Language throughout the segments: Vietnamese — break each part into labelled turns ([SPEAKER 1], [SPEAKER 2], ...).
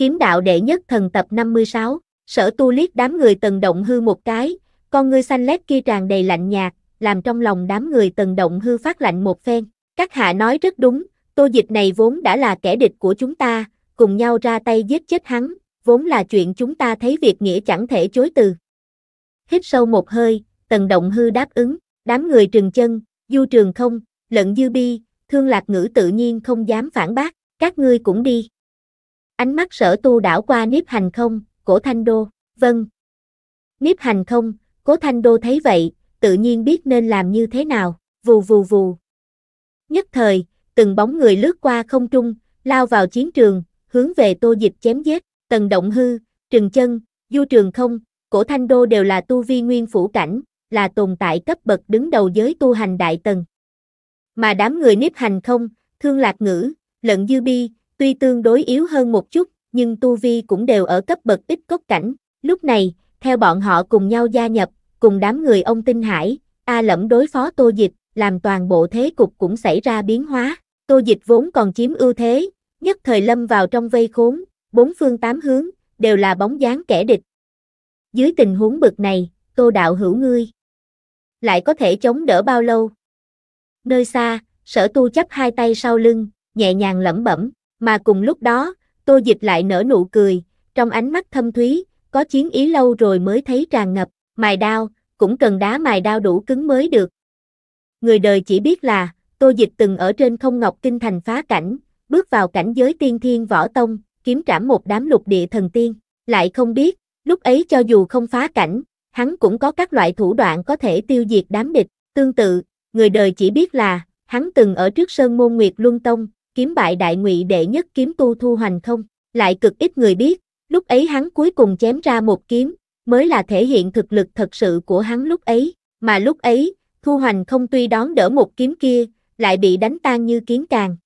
[SPEAKER 1] Kiếm đạo đệ nhất thần tập 56, sở tu liếc đám người tần động hư một cái, con ngươi xanh lét kia tràn đầy lạnh nhạt, làm trong lòng đám người tần động hư phát lạnh một phen. Các hạ nói rất đúng, tô dịch này vốn đã là kẻ địch của chúng ta, cùng nhau ra tay giết chết hắn, vốn là chuyện chúng ta thấy việc nghĩa chẳng thể chối từ. Hít sâu một hơi, tần động hư đáp ứng, đám người trừng chân, du trường không, lận dư bi, thương lạc ngữ tự nhiên không dám phản bác, các ngươi cũng đi. Ánh mắt sở tu đảo qua Niếp Hành không, cổ Thanh Đô, vâng. Niếp Hành không, cố Thanh Đô thấy vậy, tự nhiên biết nên làm như thế nào, vù vù vù. Nhất thời, từng bóng người lướt qua không trung, lao vào chiến trường, hướng về tô dịch chém giết, tần động hư, trừng chân, du trường không, cổ Thanh Đô đều là tu vi nguyên phủ cảnh, là tồn tại cấp bậc đứng đầu giới tu hành đại tần. Mà đám người Niếp Hành không, thương lạc ngữ, lận dư bi, Tuy tương đối yếu hơn một chút, nhưng tu vi cũng đều ở cấp bậc ít cốt cảnh. Lúc này, theo bọn họ cùng nhau gia nhập, cùng đám người ông Tinh Hải, A Lẫm đối phó Tô Dịch, làm toàn bộ thế cục cũng xảy ra biến hóa. Tô Dịch vốn còn chiếm ưu thế, nhất thời lâm vào trong vây khốn, bốn phương tám hướng, đều là bóng dáng kẻ địch. Dưới tình huống bực này, Tô Đạo hữu ngươi, lại có thể chống đỡ bao lâu? Nơi xa, sở tu chấp hai tay sau lưng, nhẹ nhàng lẩm bẩm mà cùng lúc đó, Tô Dịch lại nở nụ cười, trong ánh mắt thâm thúy, có chiến ý lâu rồi mới thấy tràn ngập, mài đao, cũng cần đá mài đao đủ cứng mới được. Người đời chỉ biết là, Tô Dịch từng ở trên không ngọc kinh thành phá cảnh, bước vào cảnh giới tiên thiên võ tông, kiếm trảm một đám lục địa thần tiên, lại không biết, lúc ấy cho dù không phá cảnh, hắn cũng có các loại thủ đoạn có thể tiêu diệt đám địch, tương tự, người đời chỉ biết là, hắn từng ở trước sơn môn Nguyệt Luân Tông, kiếm bại đại ngụy đệ nhất kiếm tu thu hoành không, lại cực ít người biết, lúc ấy hắn cuối cùng chém ra một kiếm, mới là thể hiện thực lực thật sự của hắn lúc ấy, mà lúc ấy, thu hoành không tuy đón đỡ một kiếm kia, lại bị đánh tan như kiến càng.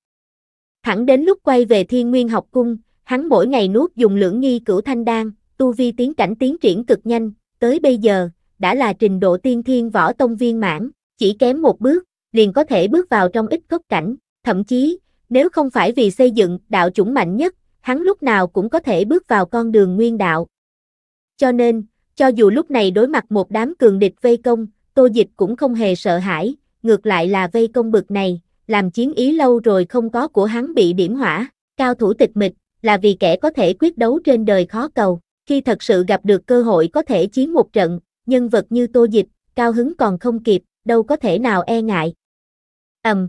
[SPEAKER 1] Thẳng đến lúc quay về thiên nguyên học cung, hắn mỗi ngày nuốt dùng lưỡng nghi cửu thanh đan, tu vi tiến cảnh tiến triển cực nhanh, tới bây giờ, đã là trình độ tiên thiên võ tông viên mãn, chỉ kém một bước, liền có thể bước vào trong ít cốc cảnh, thậm chí, nếu không phải vì xây dựng đạo chủng mạnh nhất, hắn lúc nào cũng có thể bước vào con đường nguyên đạo. Cho nên, cho dù lúc này đối mặt một đám cường địch vây công, Tô Dịch cũng không hề sợ hãi, ngược lại là vây công bực này, làm chiến ý lâu rồi không có của hắn bị điểm hỏa, cao thủ tịch mịch, là vì kẻ có thể quyết đấu trên đời khó cầu, khi thật sự gặp được cơ hội có thể chiến một trận, nhân vật như Tô Dịch, cao hứng còn không kịp, đâu có thể nào e ngại. Ầm, um,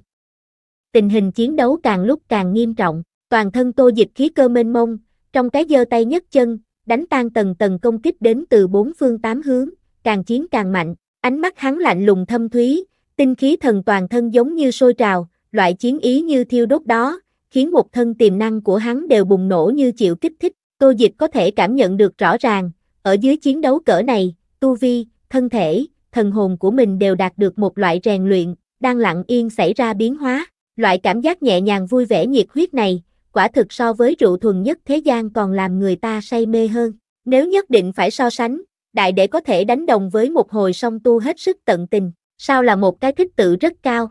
[SPEAKER 1] tình hình chiến đấu càng lúc càng nghiêm trọng, toàn thân tô dịch khí cơ mênh mông, trong cái giơ tay nhấc chân, đánh tan tầng tầng công kích đến từ bốn phương tám hướng, càng chiến càng mạnh, ánh mắt hắn lạnh lùng thâm thúy, tinh khí thần toàn thân giống như sôi trào, loại chiến ý như thiêu đốt đó, khiến một thân tiềm năng của hắn đều bùng nổ như chịu kích thích, tô dịch có thể cảm nhận được rõ ràng, ở dưới chiến đấu cỡ này, tu vi, thân thể, thần hồn của mình đều đạt được một loại rèn luyện, đang lặng yên xảy ra biến hóa. Loại cảm giác nhẹ nhàng vui vẻ nhiệt huyết này, quả thực so với rượu thuần nhất thế gian còn làm người ta say mê hơn. Nếu nhất định phải so sánh, đại để có thể đánh đồng với một hồi song tu hết sức tận tình, sao là một cái thích tự rất cao.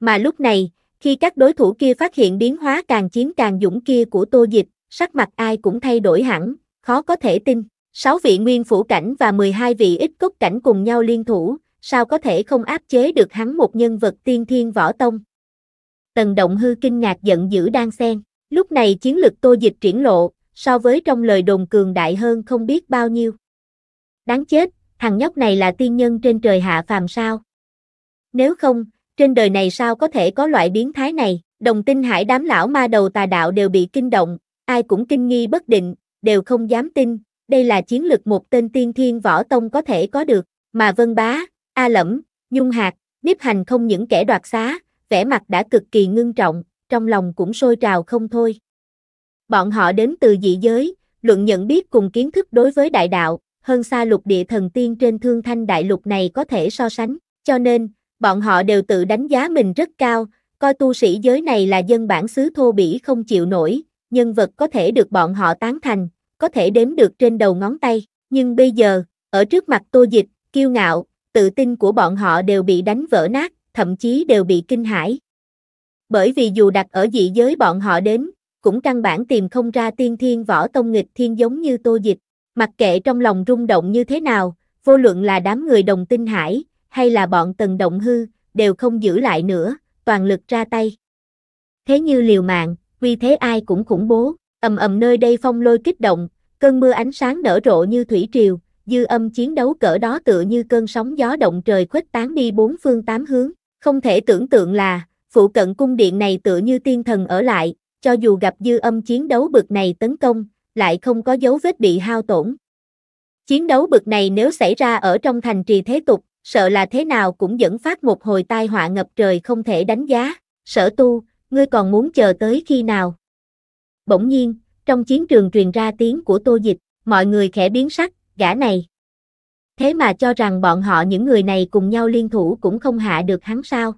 [SPEAKER 1] Mà lúc này, khi các đối thủ kia phát hiện biến hóa càng chiến càng dũng kia của tô dịch, sắc mặt ai cũng thay đổi hẳn, khó có thể tin. sáu vị nguyên phủ cảnh và 12 vị ít cốt cảnh cùng nhau liên thủ, sao có thể không áp chế được hắn một nhân vật tiên thiên võ tông, Tần Động Hư kinh ngạc giận dữ đang xen. Lúc này chiến lực Tô Dịch triển lộ, so với trong lời đồn cường đại hơn không biết bao nhiêu. Đáng chết, thằng nhóc này là tiên nhân trên trời hạ phàm sao? Nếu không, trên đời này sao có thể có loại biến thái này? Đồng tinh hải đám lão ma đầu tà đạo đều bị kinh động, ai cũng kinh nghi bất định, đều không dám tin, đây là chiến lực một tên tiên thiên võ tông có thể có được, mà Vân Bá, A Lẫm, Nhung hạt Niếp Hành không những kẻ đoạt xá, vẻ mặt đã cực kỳ ngưng trọng, trong lòng cũng sôi trào không thôi. Bọn họ đến từ dị giới, luận nhận biết cùng kiến thức đối với đại đạo, hơn xa lục địa thần tiên trên thương thanh đại lục này có thể so sánh, cho nên, bọn họ đều tự đánh giá mình rất cao, coi tu sĩ giới này là dân bản xứ thô bỉ không chịu nổi, nhân vật có thể được bọn họ tán thành, có thể đếm được trên đầu ngón tay, nhưng bây giờ, ở trước mặt tô dịch, kiêu ngạo, tự tin của bọn họ đều bị đánh vỡ nát, thậm chí đều bị kinh hãi. Bởi vì dù đặt ở dị giới bọn họ đến, cũng căn bản tìm không ra tiên thiên võ tông nghịch thiên giống như tô dịch, mặc kệ trong lòng rung động như thế nào, vô luận là đám người đồng tinh hải, hay là bọn tần động hư, đều không giữ lại nữa, toàn lực ra tay. Thế như liều mạng, vì thế ai cũng khủng bố, ầm ầm nơi đây phong lôi kích động, cơn mưa ánh sáng nở rộ như thủy triều, dư âm chiến đấu cỡ đó tựa như cơn sóng gió động trời khuếch tán đi bốn phương tám hướng. Không thể tưởng tượng là, phụ cận cung điện này tựa như tiên thần ở lại, cho dù gặp dư âm chiến đấu bực này tấn công, lại không có dấu vết bị hao tổn. Chiến đấu bực này nếu xảy ra ở trong thành trì thế tục, sợ là thế nào cũng dẫn phát một hồi tai họa ngập trời không thể đánh giá, sở tu, ngươi còn muốn chờ tới khi nào? Bỗng nhiên, trong chiến trường truyền ra tiếng của tô dịch, mọi người khẽ biến sắc, gã này. Thế mà cho rằng bọn họ những người này cùng nhau liên thủ cũng không hạ được hắn sao.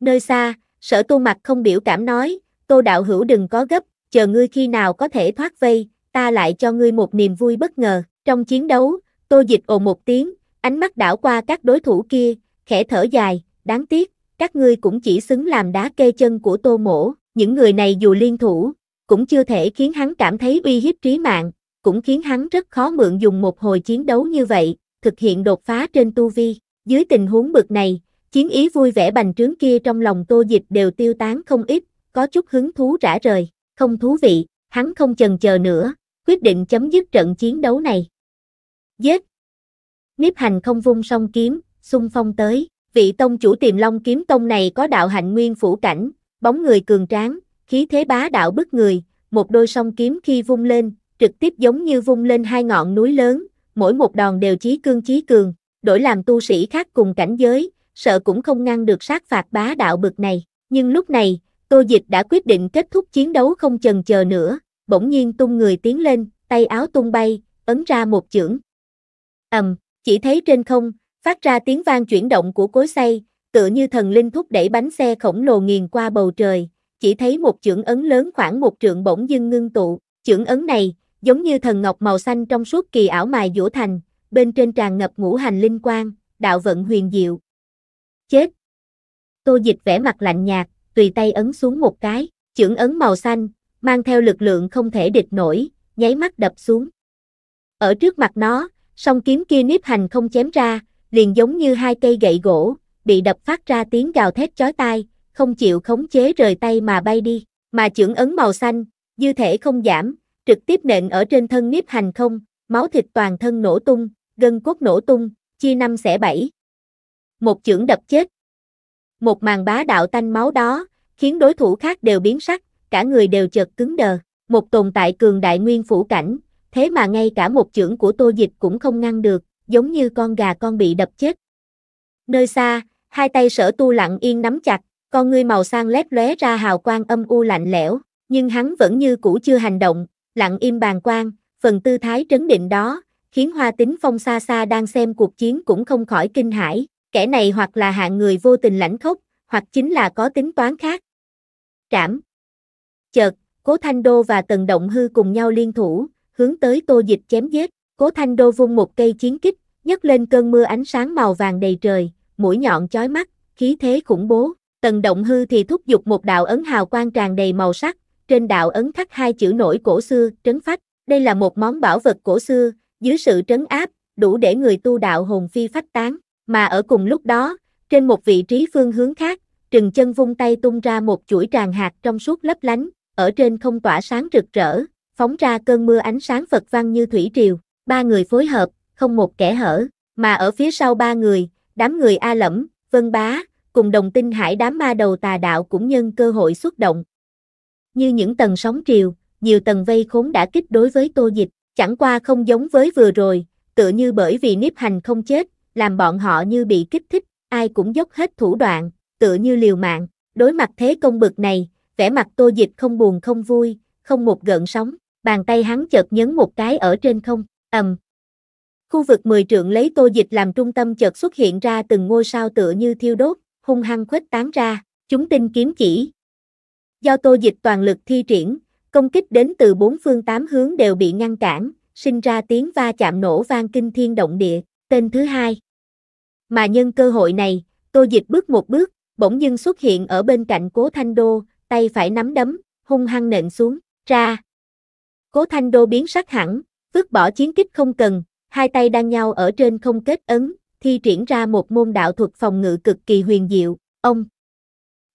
[SPEAKER 1] Nơi xa, sở tô mặt không biểu cảm nói, tô đạo hữu đừng có gấp, chờ ngươi khi nào có thể thoát vây, ta lại cho ngươi một niềm vui bất ngờ. Trong chiến đấu, tô dịch ồ một tiếng, ánh mắt đảo qua các đối thủ kia, khẽ thở dài, đáng tiếc, các ngươi cũng chỉ xứng làm đá kê chân của tô mổ. Những người này dù liên thủ, cũng chưa thể khiến hắn cảm thấy uy hiếp trí mạng, cũng khiến hắn rất khó mượn dùng một hồi chiến đấu như vậy, thực hiện đột phá trên tu vi. Dưới tình huống bực này, chiến ý vui vẻ bành trướng kia trong lòng tô dịch đều tiêu tán không ít, có chút hứng thú rã rời, không thú vị, hắn không chần chờ nữa, quyết định chấm dứt trận chiến đấu này. Giết! Niếp hành không vung song kiếm, xung phong tới, vị tông chủ tiềm long kiếm tông này có đạo hạnh nguyên phủ cảnh, bóng người cường tráng, khí thế bá đạo bức người, một đôi song kiếm khi vung lên, trực tiếp giống như vung lên hai ngọn núi lớn, mỗi một đòn đều chí cương chí cường, đổi làm tu sĩ khác cùng cảnh giới, sợ cũng không ngăn được sát phạt bá đạo bực này. Nhưng lúc này, Tô Dịch đã quyết định kết thúc chiến đấu không chần chờ nữa, bỗng nhiên tung người tiến lên, tay áo tung bay, ấn ra một chưởng. Ầm, chỉ thấy trên không, phát ra tiếng vang chuyển động của cối xay, tựa như thần linh thúc đẩy bánh xe khổng lồ nghiền qua bầu trời, chỉ thấy một chưởng ấn lớn khoảng một trượng bỗng dưng ngưng tụ, chưởng ấn này, giống như thần ngọc màu xanh trong suốt kỳ ảo mài dũa thành, bên trên tràn ngập ngũ hành linh quang, đạo vận huyền diệu. Chết! Tô dịch vẻ mặt lạnh nhạt, tùy tay ấn xuống một cái, chưởng ấn màu xanh, mang theo lực lượng không thể địch nổi, nháy mắt đập xuống. Ở trước mặt nó, song kiếm kia nếp hành không chém ra, liền giống như hai cây gậy gỗ, bị đập phát ra tiếng gào thét chói tai, không chịu khống chế rời tay mà bay đi, mà chưởng ấn màu xanh, dư thể không giảm, trực tiếp nện ở trên thân niếp hành không, máu thịt toàn thân nổ tung, gân cốt nổ tung, chia năm xẻ bảy. Một chưởng đập chết. Một màn bá đạo tanh máu đó, khiến đối thủ khác đều biến sắc, cả người đều chợt cứng đờ. Một tồn tại cường đại nguyên phủ cảnh, thế mà ngay cả một chưởng của tô dịch cũng không ngăn được, giống như con gà con bị đập chết. Nơi xa, hai tay sở tu lặng yên nắm chặt, con ngươi màu xanh lép lóe ra hào quang âm u lạnh lẽo, nhưng hắn vẫn như cũ chưa hành động, lặng im bàn quan, phần tư thái trấn định đó, khiến Hoa Tính Phong xa xa đang xem cuộc chiến cũng không khỏi kinh hãi, kẻ này hoặc là hạng người vô tình lãnh khốc, hoặc chính là có tính toán khác. Trảm. Chợt, Cố Thanh Đô và Tần Động Hư cùng nhau liên thủ, hướng tới Tô Dịch chém giết, Cố Thanh Đô vung một cây chiến kích, nhấc lên cơn mưa ánh sáng màu vàng đầy trời, mũi nhọn chói mắt, khí thế khủng bố. Tần Động Hư thì thúc giục một đạo ấn hào quang tràn đầy màu sắc, trên đạo ấn khắc hai chữ nổi cổ xưa, trấn phách. Đây là một món bảo vật cổ xưa, dưới sự trấn áp, đủ để người tu đạo hồn phi phách tán. Mà ở cùng lúc đó, trên một vị trí phương hướng khác, Trừng chân vung tay tung ra một chuỗi tràn hạt trong suốt lấp lánh, ở trên không tỏa sáng rực rỡ, phóng ra cơn mưa ánh sáng Phật văn như thủy triều, ba người phối hợp, không một kẻ hở, mà ở phía sau ba người, đám người A Lẫm, Vân Bá, cùng đồng tinh hải đám ma đầu tà đạo cũng nhân cơ hội xuất động, như những tầng sóng triều, nhiều tầng vây khốn đã kích đối với Tô Dịch, chẳng qua không giống với vừa rồi, tựa như bởi vì nếp Hành không chết, làm bọn họ như bị kích thích, ai cũng dốc hết thủ đoạn, tựa như liều mạng, đối mặt thế công bực này, vẻ mặt Tô Dịch không buồn không vui, không một gợn sóng, bàn tay hắn chợt nhấn một cái ở trên không, ầm. Khu vực 10 trượng lấy Tô Dịch làm trung tâm chợt xuất hiện ra từng ngôi sao tựa như thiêu đốt, hung hăng khuếch tán ra, chúng tinh kiếm chỉ, Do tô dịch toàn lực thi triển, công kích đến từ bốn phương tám hướng đều bị ngăn cản, sinh ra tiếng va chạm nổ vang kinh thiên động địa, tên thứ hai. Mà nhân cơ hội này, tô dịch bước một bước, bỗng dưng xuất hiện ở bên cạnh cố thanh đô, tay phải nắm đấm, hung hăng nện xuống, ra. Cố thanh đô biến sắc hẳn, vứt bỏ chiến kích không cần, hai tay đan nhau ở trên không kết ấn, thi triển ra một môn đạo thuật phòng ngự cực kỳ huyền diệu, ông.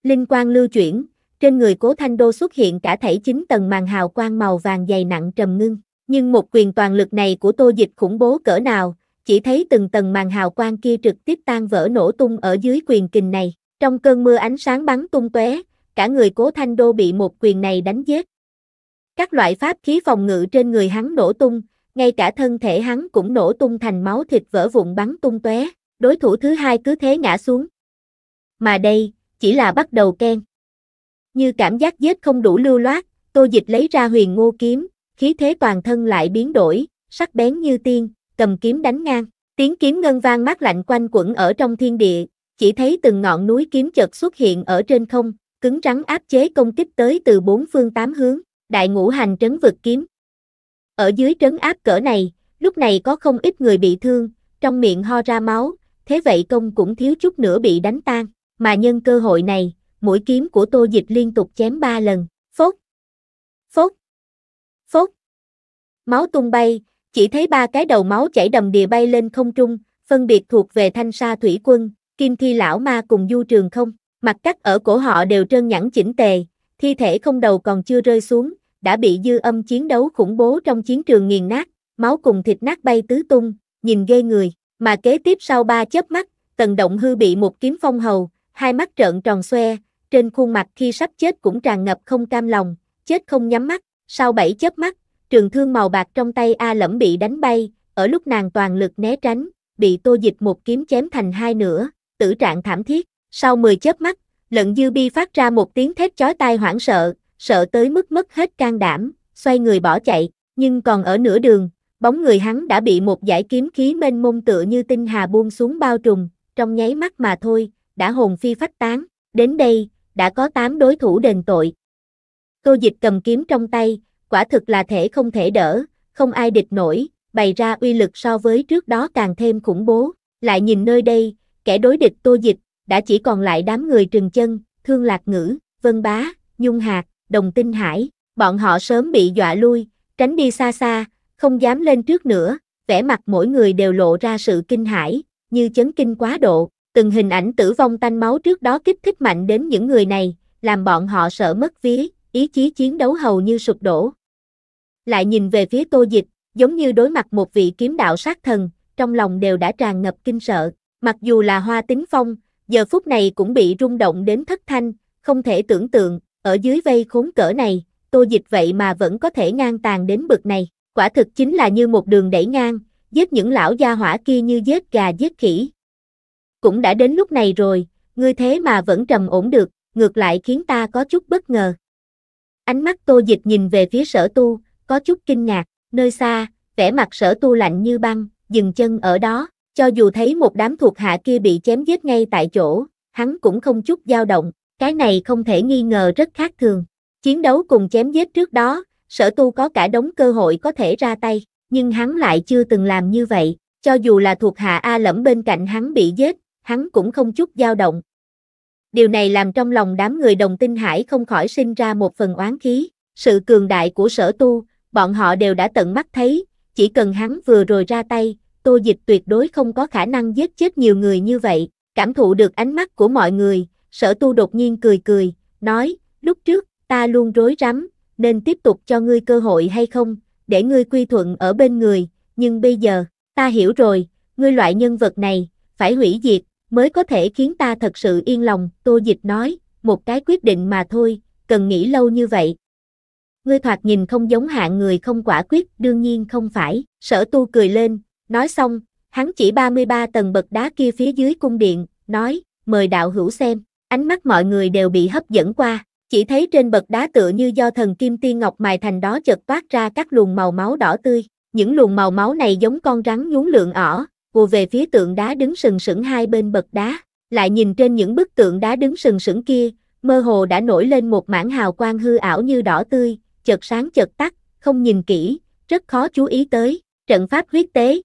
[SPEAKER 1] Linh quang lưu chuyển, trên người cố thanh đô xuất hiện cả thảy 9 tầng màn hào quang màu vàng dày nặng trầm ngưng. Nhưng một quyền toàn lực này của tô dịch khủng bố cỡ nào, chỉ thấy từng tầng màn hào quang kia trực tiếp tan vỡ nổ tung ở dưới quyền kình này. Trong cơn mưa ánh sáng bắn tung tóe, cả người cố thanh đô bị một quyền này đánh giết. Các loại pháp khí phòng ngự trên người hắn nổ tung, ngay cả thân thể hắn cũng nổ tung thành máu thịt vỡ vụn bắn tung tóe, đối thủ thứ hai cứ thế ngã xuống. Mà đây, chỉ là bắt đầu ken. Như cảm giác giết không đủ lưu loát, Tô Dịch lấy ra huyền ngô kiếm, khí thế toàn thân lại biến đổi, sắc bén như tiên, cầm kiếm đánh ngang. Tiếng kiếm ngân vang mát lạnh quanh quẩn ở trong thiên địa, chỉ thấy từng ngọn núi kiếm chợt xuất hiện ở trên không, cứng rắn áp chế công kích tới từ bốn phương tám hướng, đại ngũ hành trấn vực kiếm. Ở dưới trấn áp cỡ này, lúc này có không ít người bị thương, trong miệng ho ra máu, thế vậy công cũng thiếu chút nữa bị đánh tan, mà nhân cơ hội này, mũi kiếm của Tô Dịch liên tục chém ba lần, phốt, phốt, phốt. Máu tung bay, chỉ thấy ba cái đầu máu chảy đầm đìa bay lên không trung, phân biệt thuộc về thanh sa thủy quân, kim thi lão ma cùng du trường không, mặt cắt ở cổ họ đều trơn nhẵn chỉnh tề, thi thể không đầu còn chưa rơi xuống, đã bị dư âm chiến đấu khủng bố trong chiến trường nghiền nát, máu cùng thịt nát bay tứ tung, nhìn ghê người, mà kế tiếp sau ba chớp mắt, tần động hư bị một kiếm phong hầu, hai mắt trợn tròn xoe, trên khuôn mặt khi sắp chết cũng tràn ngập không cam lòng, chết không nhắm mắt, sau bảy chớp mắt, trường thương màu bạc trong tay A Lẫm bị đánh bay, ở lúc nàng toàn lực né tránh, bị Tô Dịch một kiếm chém thành hai nửa, tử trạng thảm thiết, sau 10 chớp mắt, Lận Dư Bi phát ra một tiếng thét chói tai hoảng sợ, sợ tới mức mất hết can đảm, xoay người bỏ chạy, nhưng còn ở nửa đường, bóng người hắn đã bị một giải kiếm khí mênh mông tựa như tinh hà buông xuống bao trùm, trong nháy mắt mà thôi, đã hồn phi phách tán. Đến đây, đã có 8 đối thủ đền tội. Tô Dịch cầm kiếm trong tay, quả thực là thể không thể đỡ, không ai địch nổi, bày ra uy lực so với trước đó càng thêm khủng bố. Lại nhìn nơi đây, kẻ đối địch Tô Dịch, đã chỉ còn lại đám người trừng chân, thương lạc ngữ, vân bá, nhung hạt, đồng tinh hải. Bọn họ sớm bị dọa lui, tránh đi xa xa, không dám lên trước nữa, vẻ mặt mỗi người đều lộ ra sự kinh hãi, như chấn kinh quá độ, Từng hình ảnh tử vong tanh máu trước đó kích thích mạnh đến những người này, làm bọn họ sợ mất vía, ý chí chiến đấu hầu như sụp đổ. Lại nhìn về phía tô dịch, giống như đối mặt một vị kiếm đạo sát thần, trong lòng đều đã tràn ngập kinh sợ. Mặc dù là hoa tính phong, giờ phút này cũng bị rung động đến thất thanh, không thể tưởng tượng, ở dưới vây khốn cỡ này, tô dịch vậy mà vẫn có thể ngang tàn đến bực này. Quả thực chính là như một đường đẩy ngang, giết những lão gia hỏa kia như giết gà giết khỉ, cũng đã đến lúc này rồi, ngươi thế mà vẫn trầm ổn được, ngược lại khiến ta có chút bất ngờ. Ánh mắt tô dịch nhìn về phía sở tu, có chút kinh ngạc, nơi xa, vẻ mặt sở tu lạnh như băng, dừng chân ở đó, cho dù thấy một đám thuộc hạ kia bị chém giết ngay tại chỗ, hắn cũng không chút dao động, cái này không thể nghi ngờ rất khác thường. Chiến đấu cùng chém giết trước đó, sở tu có cả đống cơ hội có thể ra tay, nhưng hắn lại chưa từng làm như vậy, cho dù là thuộc hạ A lẫm bên cạnh hắn bị giết, hắn cũng không chút dao động. Điều này làm trong lòng đám người đồng tinh hải không khỏi sinh ra một phần oán khí, sự cường đại của sở tu, bọn họ đều đã tận mắt thấy, chỉ cần hắn vừa rồi ra tay, tô dịch tuyệt đối không có khả năng giết chết nhiều người như vậy, cảm thụ được ánh mắt của mọi người, sở tu đột nhiên cười cười, nói, lúc trước, ta luôn rối rắm, nên tiếp tục cho ngươi cơ hội hay không, để ngươi quy thuận ở bên người, nhưng bây giờ, ta hiểu rồi, ngươi loại nhân vật này, phải hủy diệt, mới có thể khiến ta thật sự yên lòng, Tô Dịch nói, một cái quyết định mà thôi, cần nghĩ lâu như vậy. Ngươi thoạt nhìn không giống hạng người không quả quyết, đương nhiên không phải, sở tu cười lên, nói xong, hắn chỉ 33 tầng bậc đá kia phía dưới cung điện, nói, mời đạo hữu xem, ánh mắt mọi người đều bị hấp dẫn qua, chỉ thấy trên bậc đá tựa như do thần kim tiên ngọc mài thành đó chợt toát ra các luồng màu máu đỏ tươi, những luồng màu máu này giống con rắn nhún lượn ỏ, ùa về phía tượng đá đứng sừng sững hai bên bậc đá, lại nhìn trên những bức tượng đá đứng sừng sững kia, mơ hồ đã nổi lên một mảng hào quang hư ảo như đỏ tươi, chợt sáng chợt tắt, không nhìn kỹ, rất khó chú ý tới, trận pháp huyết tế.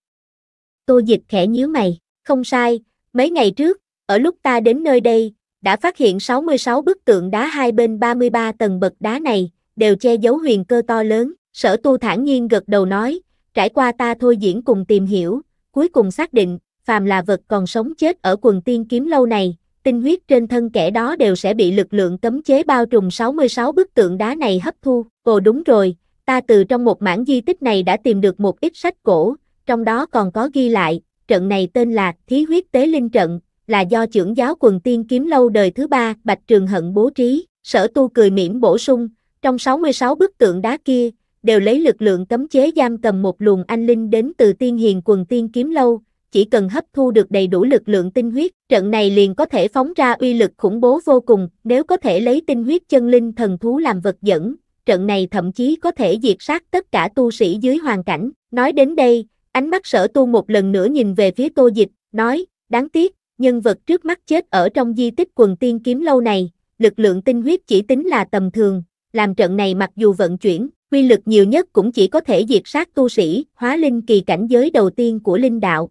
[SPEAKER 1] Tô dịch khẽ nhíu mày, không sai, mấy ngày trước, ở lúc ta đến nơi đây, đã phát hiện 66 bức tượng đá hai bên 33 tầng bậc đá này, đều che giấu huyền cơ to lớn, sở tu thản nhiên gật đầu nói, trải qua ta thôi diễn cùng tìm hiểu, cuối cùng xác định, phàm là vật còn sống chết ở quần tiên kiếm lâu này, tinh huyết trên thân kẻ đó đều sẽ bị lực lượng cấm chế bao trùm 66 bức tượng đá này hấp thu. Ồ đúng rồi, ta từ trong một mảng di tích này đã tìm được một ít sách cổ, trong đó còn có ghi lại, trận này tên là Thí huyết tế linh trận, là do trưởng giáo quần tiên kiếm lâu đời thứ ba Bạch Trường Hận bố trí, sở tu cười mỉm bổ sung, trong 66 bức tượng đá kia, đều lấy lực lượng cấm chế giam cầm một luồng anh linh đến từ tiên hiền quần tiên kiếm lâu, chỉ cần hấp thu được đầy đủ lực lượng tinh huyết, trận này liền có thể phóng ra uy lực khủng bố vô cùng, nếu có thể lấy tinh huyết chân linh thần thú làm vật dẫn, trận này thậm chí có thể diệt sát tất cả tu sĩ dưới hoàn cảnh. Nói đến đây, ánh mắt sở tu một lần nữa nhìn về phía tô dịch, nói, đáng tiếc, nhân vật trước mắt chết ở trong di tích quần tiên kiếm lâu này, lực lượng tinh huyết chỉ tính là tầm thường, làm trận này mặc dù vận chuyển, quy lực nhiều nhất cũng chỉ có thể diệt sát tu sĩ, hóa linh kỳ cảnh giới đầu tiên của linh đạo.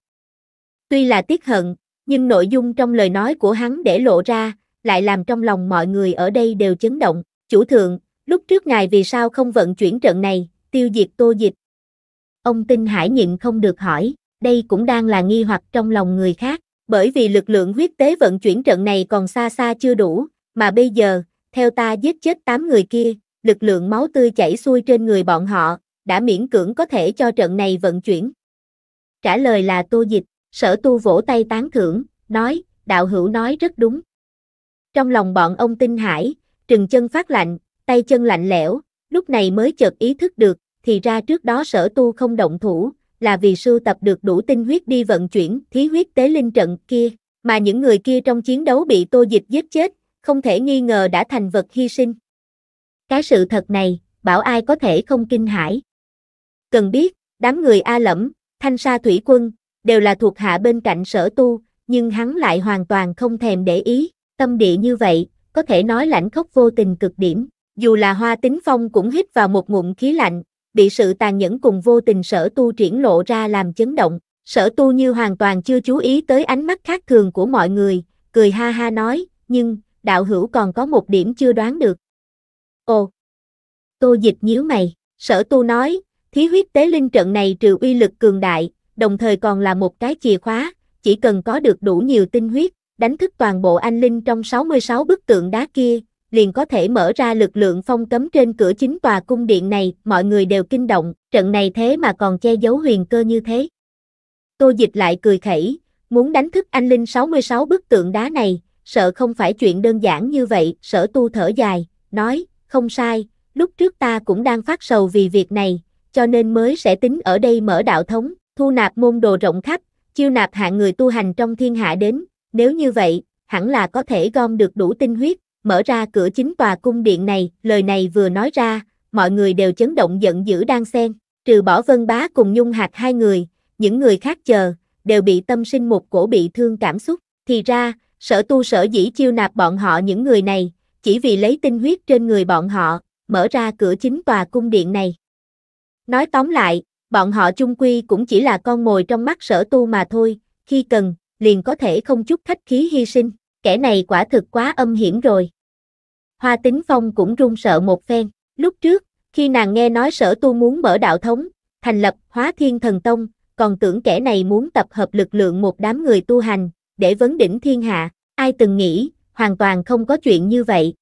[SPEAKER 1] Tuy là tiếc hận, nhưng nội dung trong lời nói của hắn để lộ ra, lại làm trong lòng mọi người ở đây đều chấn động. Chủ thượng, lúc trước ngài vì sao không vận chuyển trận này, tiêu diệt tô dịch? Ông Tinh Hải nhịn không được hỏi, đây cũng đang là nghi hoặc trong lòng người khác, bởi vì lực lượng huyết tế vận chuyển trận này còn xa xa chưa đủ, mà bây giờ, theo ta giết chết 8 người kia, lực lượng máu tươi chảy xuôi trên người bọn họ, đã miễn cưỡng có thể cho trận này vận chuyển. Trả lời là tô dịch, sở tu vỗ tay tán thưởng, nói, đạo hữu nói rất đúng. Trong lòng bọn ông tinh hải, trừng chân phát lạnh, tay chân lạnh lẽo, lúc này mới chợt ý thức được, thì ra trước đó sở tu không động thủ, là vì sưu tập được đủ tinh huyết đi vận chuyển thí huyết tế linh trận kia, mà những người kia trong chiến đấu bị tô dịch giết chết, không thể nghi ngờ đã thành vật hy sinh. Cái sự thật này, bảo ai có thể không kinh hãi. Cần biết, đám người A Lẫm, Thanh Sa Thủy Quân, đều là thuộc hạ bên cạnh sở tu, nhưng hắn lại hoàn toàn không thèm để ý, tâm địa như vậy, có thể nói lãnh khốc vô tình cực điểm. Dù là hoa tính phong cũng hít vào một ngụm khí lạnh, bị sự tàn nhẫn cùng vô tình sở tu triển lộ ra làm chấn động. Sở tu như hoàn toàn chưa chú ý tới ánh mắt khác thường của mọi người, cười ha ha nói, nhưng, đạo hữu còn có một điểm chưa đoán được, Ồ! Tô dịch nhíu mày, sở tu nói, thí huyết tế linh trận này trừ uy lực cường đại, đồng thời còn là một cái chìa khóa, chỉ cần có được đủ nhiều tinh huyết, đánh thức toàn bộ anh linh trong 66 bức tượng đá kia, liền có thể mở ra lực lượng phong cấm trên cửa chính tòa cung điện này, mọi người đều kinh động, trận này thế mà còn che giấu huyền cơ như thế. Tô dịch lại cười khẩy, muốn đánh thức anh linh 66 bức tượng đá này, sợ không phải chuyện đơn giản như vậy, sở tu thở dài, nói, không sai, lúc trước ta cũng đang phát sầu vì việc này, cho nên mới sẽ tính ở đây mở đạo thống, thu nạp môn đồ rộng khắp, chiêu nạp hạng người tu hành trong thiên hạ đến, nếu như vậy, hẳn là có thể gom được đủ tinh huyết, mở ra cửa chính tòa cung điện này, lời này vừa nói ra, mọi người đều chấn động giận dữ đang xen, trừ bỏ Vân Bá cùng Nhung hạt hai người, những người khác chờ, đều bị tâm sinh một cổ bị thương cảm xúc, thì ra, sở tu sở dĩ chiêu nạp bọn họ những người này, chỉ vì lấy tinh huyết trên người bọn họ, mở ra cửa chính tòa cung điện này. Nói tóm lại, bọn họ chung quy cũng chỉ là con mồi trong mắt sở tu mà thôi, khi cần, liền có thể không chút khách khí hy sinh, kẻ này quả thực quá âm hiểm rồi. Hoa tính phong cũng run sợ một phen, lúc trước, khi nàng nghe nói sở tu muốn mở đạo thống, thành lập hóa thiên thần tông, còn tưởng kẻ này muốn tập hợp lực lượng một đám người tu hành, để vấn đỉnh thiên hạ, ai từng nghĩ, hoàn toàn không có chuyện như vậy.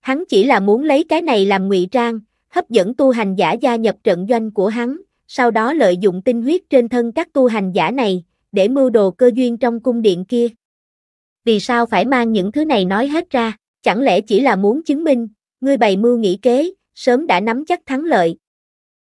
[SPEAKER 1] Hắn chỉ là muốn lấy cái này làm ngụy trang, hấp dẫn tu hành giả gia nhập trận doanh của hắn, sau đó lợi dụng tinh huyết trên thân các tu hành giả này, để mưu đồ cơ duyên trong cung điện kia. Vì sao phải mang những thứ này nói hết ra, chẳng lẽ chỉ là muốn chứng minh, ngươi bày mưu nghĩ kế, sớm đã nắm chắc thắng lợi.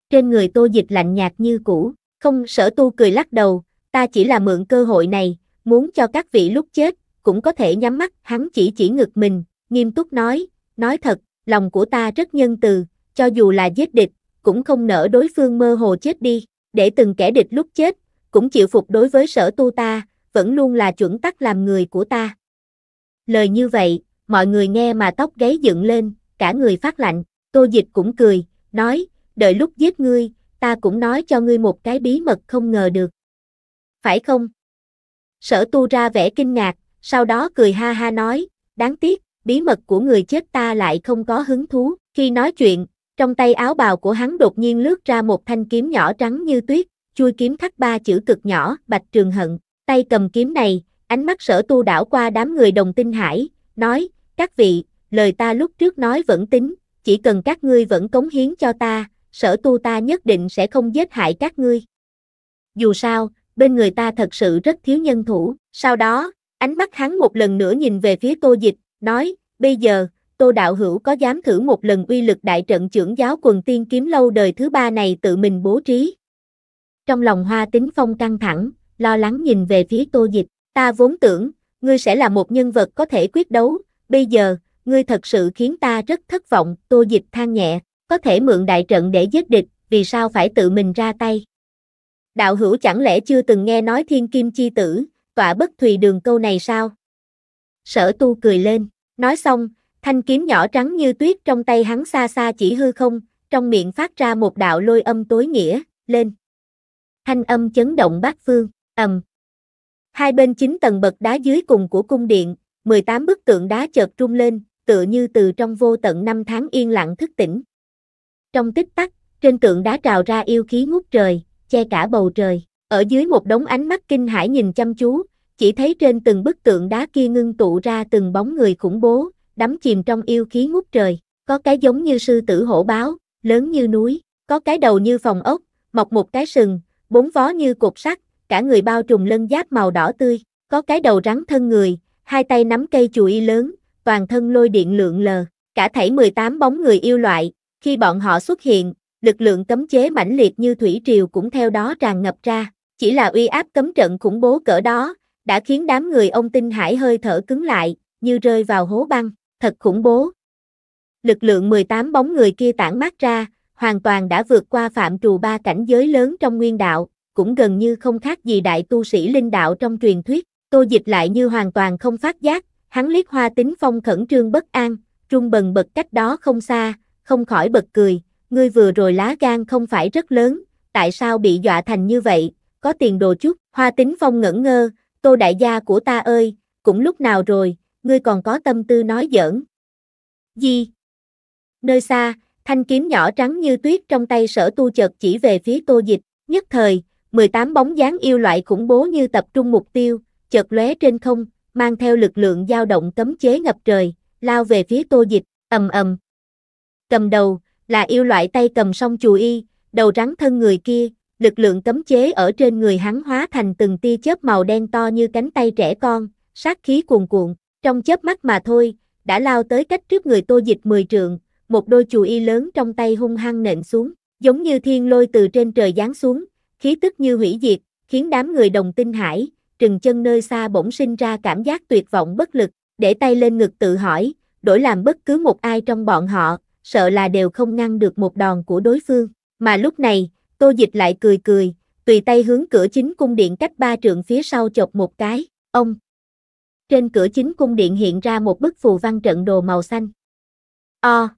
[SPEAKER 1] Trên người tô dịch lạnh nhạt như cũ, không sở tu cười lắc đầu, ta chỉ là mượn cơ hội này, muốn cho các vị lúc chết, cũng có thể nhắm mắt, hắn chỉ chỉ ngực mình, nghiêm túc nói, nói thật, lòng của ta rất nhân từ, cho dù là giết địch, cũng không nỡ đối phương mơ hồ chết đi, để từng kẻ địch lúc chết, cũng chịu phục đối với sở tu ta, vẫn luôn là chuẩn tắc làm người của ta. Lời như vậy, mọi người nghe mà tóc gáy dựng lên, cả người phát lạnh, tô dịch cũng cười, nói, đợi lúc giết ngươi, ta cũng nói cho ngươi một cái bí mật không ngờ được. Phải không? Sở tu ra vẻ kinh ngạc, sau đó cười ha ha nói, đáng tiếc, bí mật của người chết ta lại không có hứng thú. Khi nói chuyện, trong tay áo bào của hắn đột nhiên lướt ra một thanh kiếm nhỏ trắng như tuyết, chui kiếm khắc ba chữ cực nhỏ, bạch trường hận, tay cầm kiếm này, ánh mắt sở tu đảo qua đám người đồng tinh hải, nói, các vị, lời ta lúc trước nói vẫn tính, chỉ cần các ngươi vẫn cống hiến cho ta, sở tu ta nhất định sẽ không giết hại các ngươi. Dù sao, bên người ta thật sự rất thiếu nhân thủ, sau đó, Ánh mắt hắn một lần nữa nhìn về phía tô dịch, nói, bây giờ, tô đạo hữu có dám thử một lần uy lực đại trận trưởng giáo quần tiên kiếm lâu đời thứ ba này tự mình bố trí. Trong lòng hoa tính phong căng thẳng, lo lắng nhìn về phía tô dịch, ta vốn tưởng, ngươi sẽ là một nhân vật có thể quyết đấu, bây giờ, ngươi thật sự khiến ta rất thất vọng, tô dịch than nhẹ, có thể mượn đại trận để giết địch, vì sao phải tự mình ra tay. Đạo hữu chẳng lẽ chưa từng nghe nói thiên kim chi tử, vả bất thùy đường câu này sao? Sở tu cười lên, nói xong, thanh kiếm nhỏ trắng như tuyết trong tay hắn xa xa chỉ hư không, trong miệng phát ra một đạo lôi âm tối nghĩa, lên. Thanh âm chấn động bát phương, ầm. Hai bên chín tầng bậc đá dưới cùng của cung điện, 18 bức tượng đá chợt trung lên, tựa như từ trong vô tận năm tháng yên lặng thức tỉnh. Trong tích tắc, trên tượng đá trào ra yêu khí ngút trời, che cả bầu trời. Ở dưới một đống ánh mắt kinh hãi nhìn chăm chú, chỉ thấy trên từng bức tượng đá kia ngưng tụ ra từng bóng người khủng bố, đắm chìm trong yêu khí ngút trời, có cái giống như sư tử hổ báo, lớn như núi, có cái đầu như phòng ốc, mọc một cái sừng, bốn vó như cột sắt, cả người bao trùm lân giáp màu đỏ tươi, có cái đầu rắn thân người, hai tay nắm cây chùy lớn, toàn thân lôi điện lượng lờ, cả thảy 18 bóng người yêu loại, khi bọn họ xuất hiện, lực lượng cấm chế mãnh liệt như thủy triều cũng theo đó tràn ngập ra, chỉ là uy áp cấm trận khủng bố cỡ đó, đã khiến đám người ông Tinh Hải hơi thở cứng lại, như rơi vào hố băng, thật khủng bố. Lực lượng 18 bóng người kia tản mát ra, hoàn toàn đã vượt qua phạm trù ba cảnh giới lớn trong nguyên đạo, cũng gần như không khác gì đại tu sĩ linh đạo trong truyền thuyết, tô dịch lại như hoàn toàn không phát giác, hắn liếc hoa tính phong khẩn trương bất an, trung bần bật cách đó không xa, không khỏi bật cười, ngươi vừa rồi lá gan không phải rất lớn, tại sao bị dọa thành như vậy, có tiền đồ chút, hoa tính phong ngẩn ngơ, Tô đại gia của ta ơi, cũng lúc nào rồi, ngươi còn có tâm tư nói giỡn. Gì? Nơi xa, thanh kiếm nhỏ trắng như tuyết trong tay sở tu chợt chỉ về phía tô dịch, nhất thời, 18 bóng dáng yêu loại khủng bố như tập trung mục tiêu, chợt lóe trên không, mang theo lực lượng dao động cấm chế ngập trời, lao về phía tô dịch, ầm ầm. Cầm đầu, là yêu loại tay cầm song chùi y, đầu rắn thân người kia, lực lượng cấm chế ở trên người hắn hóa thành từng tia chớp màu đen to như cánh tay trẻ con, sát khí cuồn cuộn, trong chớp mắt mà thôi, đã lao tới cách trước người Tô Dịch mười trượng, một đôi chù y lớn trong tay hung hăng nện xuống, giống như thiên lôi từ trên trời giáng xuống, khí tức như hủy diệt, khiến đám người đồng tinh hải, trừng chân nơi xa bỗng sinh ra cảm giác tuyệt vọng bất lực, để tay lên ngực tự hỏi, đổi làm bất cứ một ai trong bọn họ, sợ là đều không ngăn được một đòn của đối phương, mà lúc này, Tô Dịch lại cười cười, tùy tay hướng cửa chính cung điện cách ba trượng phía sau chộp một cái, ông. Trên cửa chính cung điện hiện ra một bức phù văn trận đồ màu xanh. O.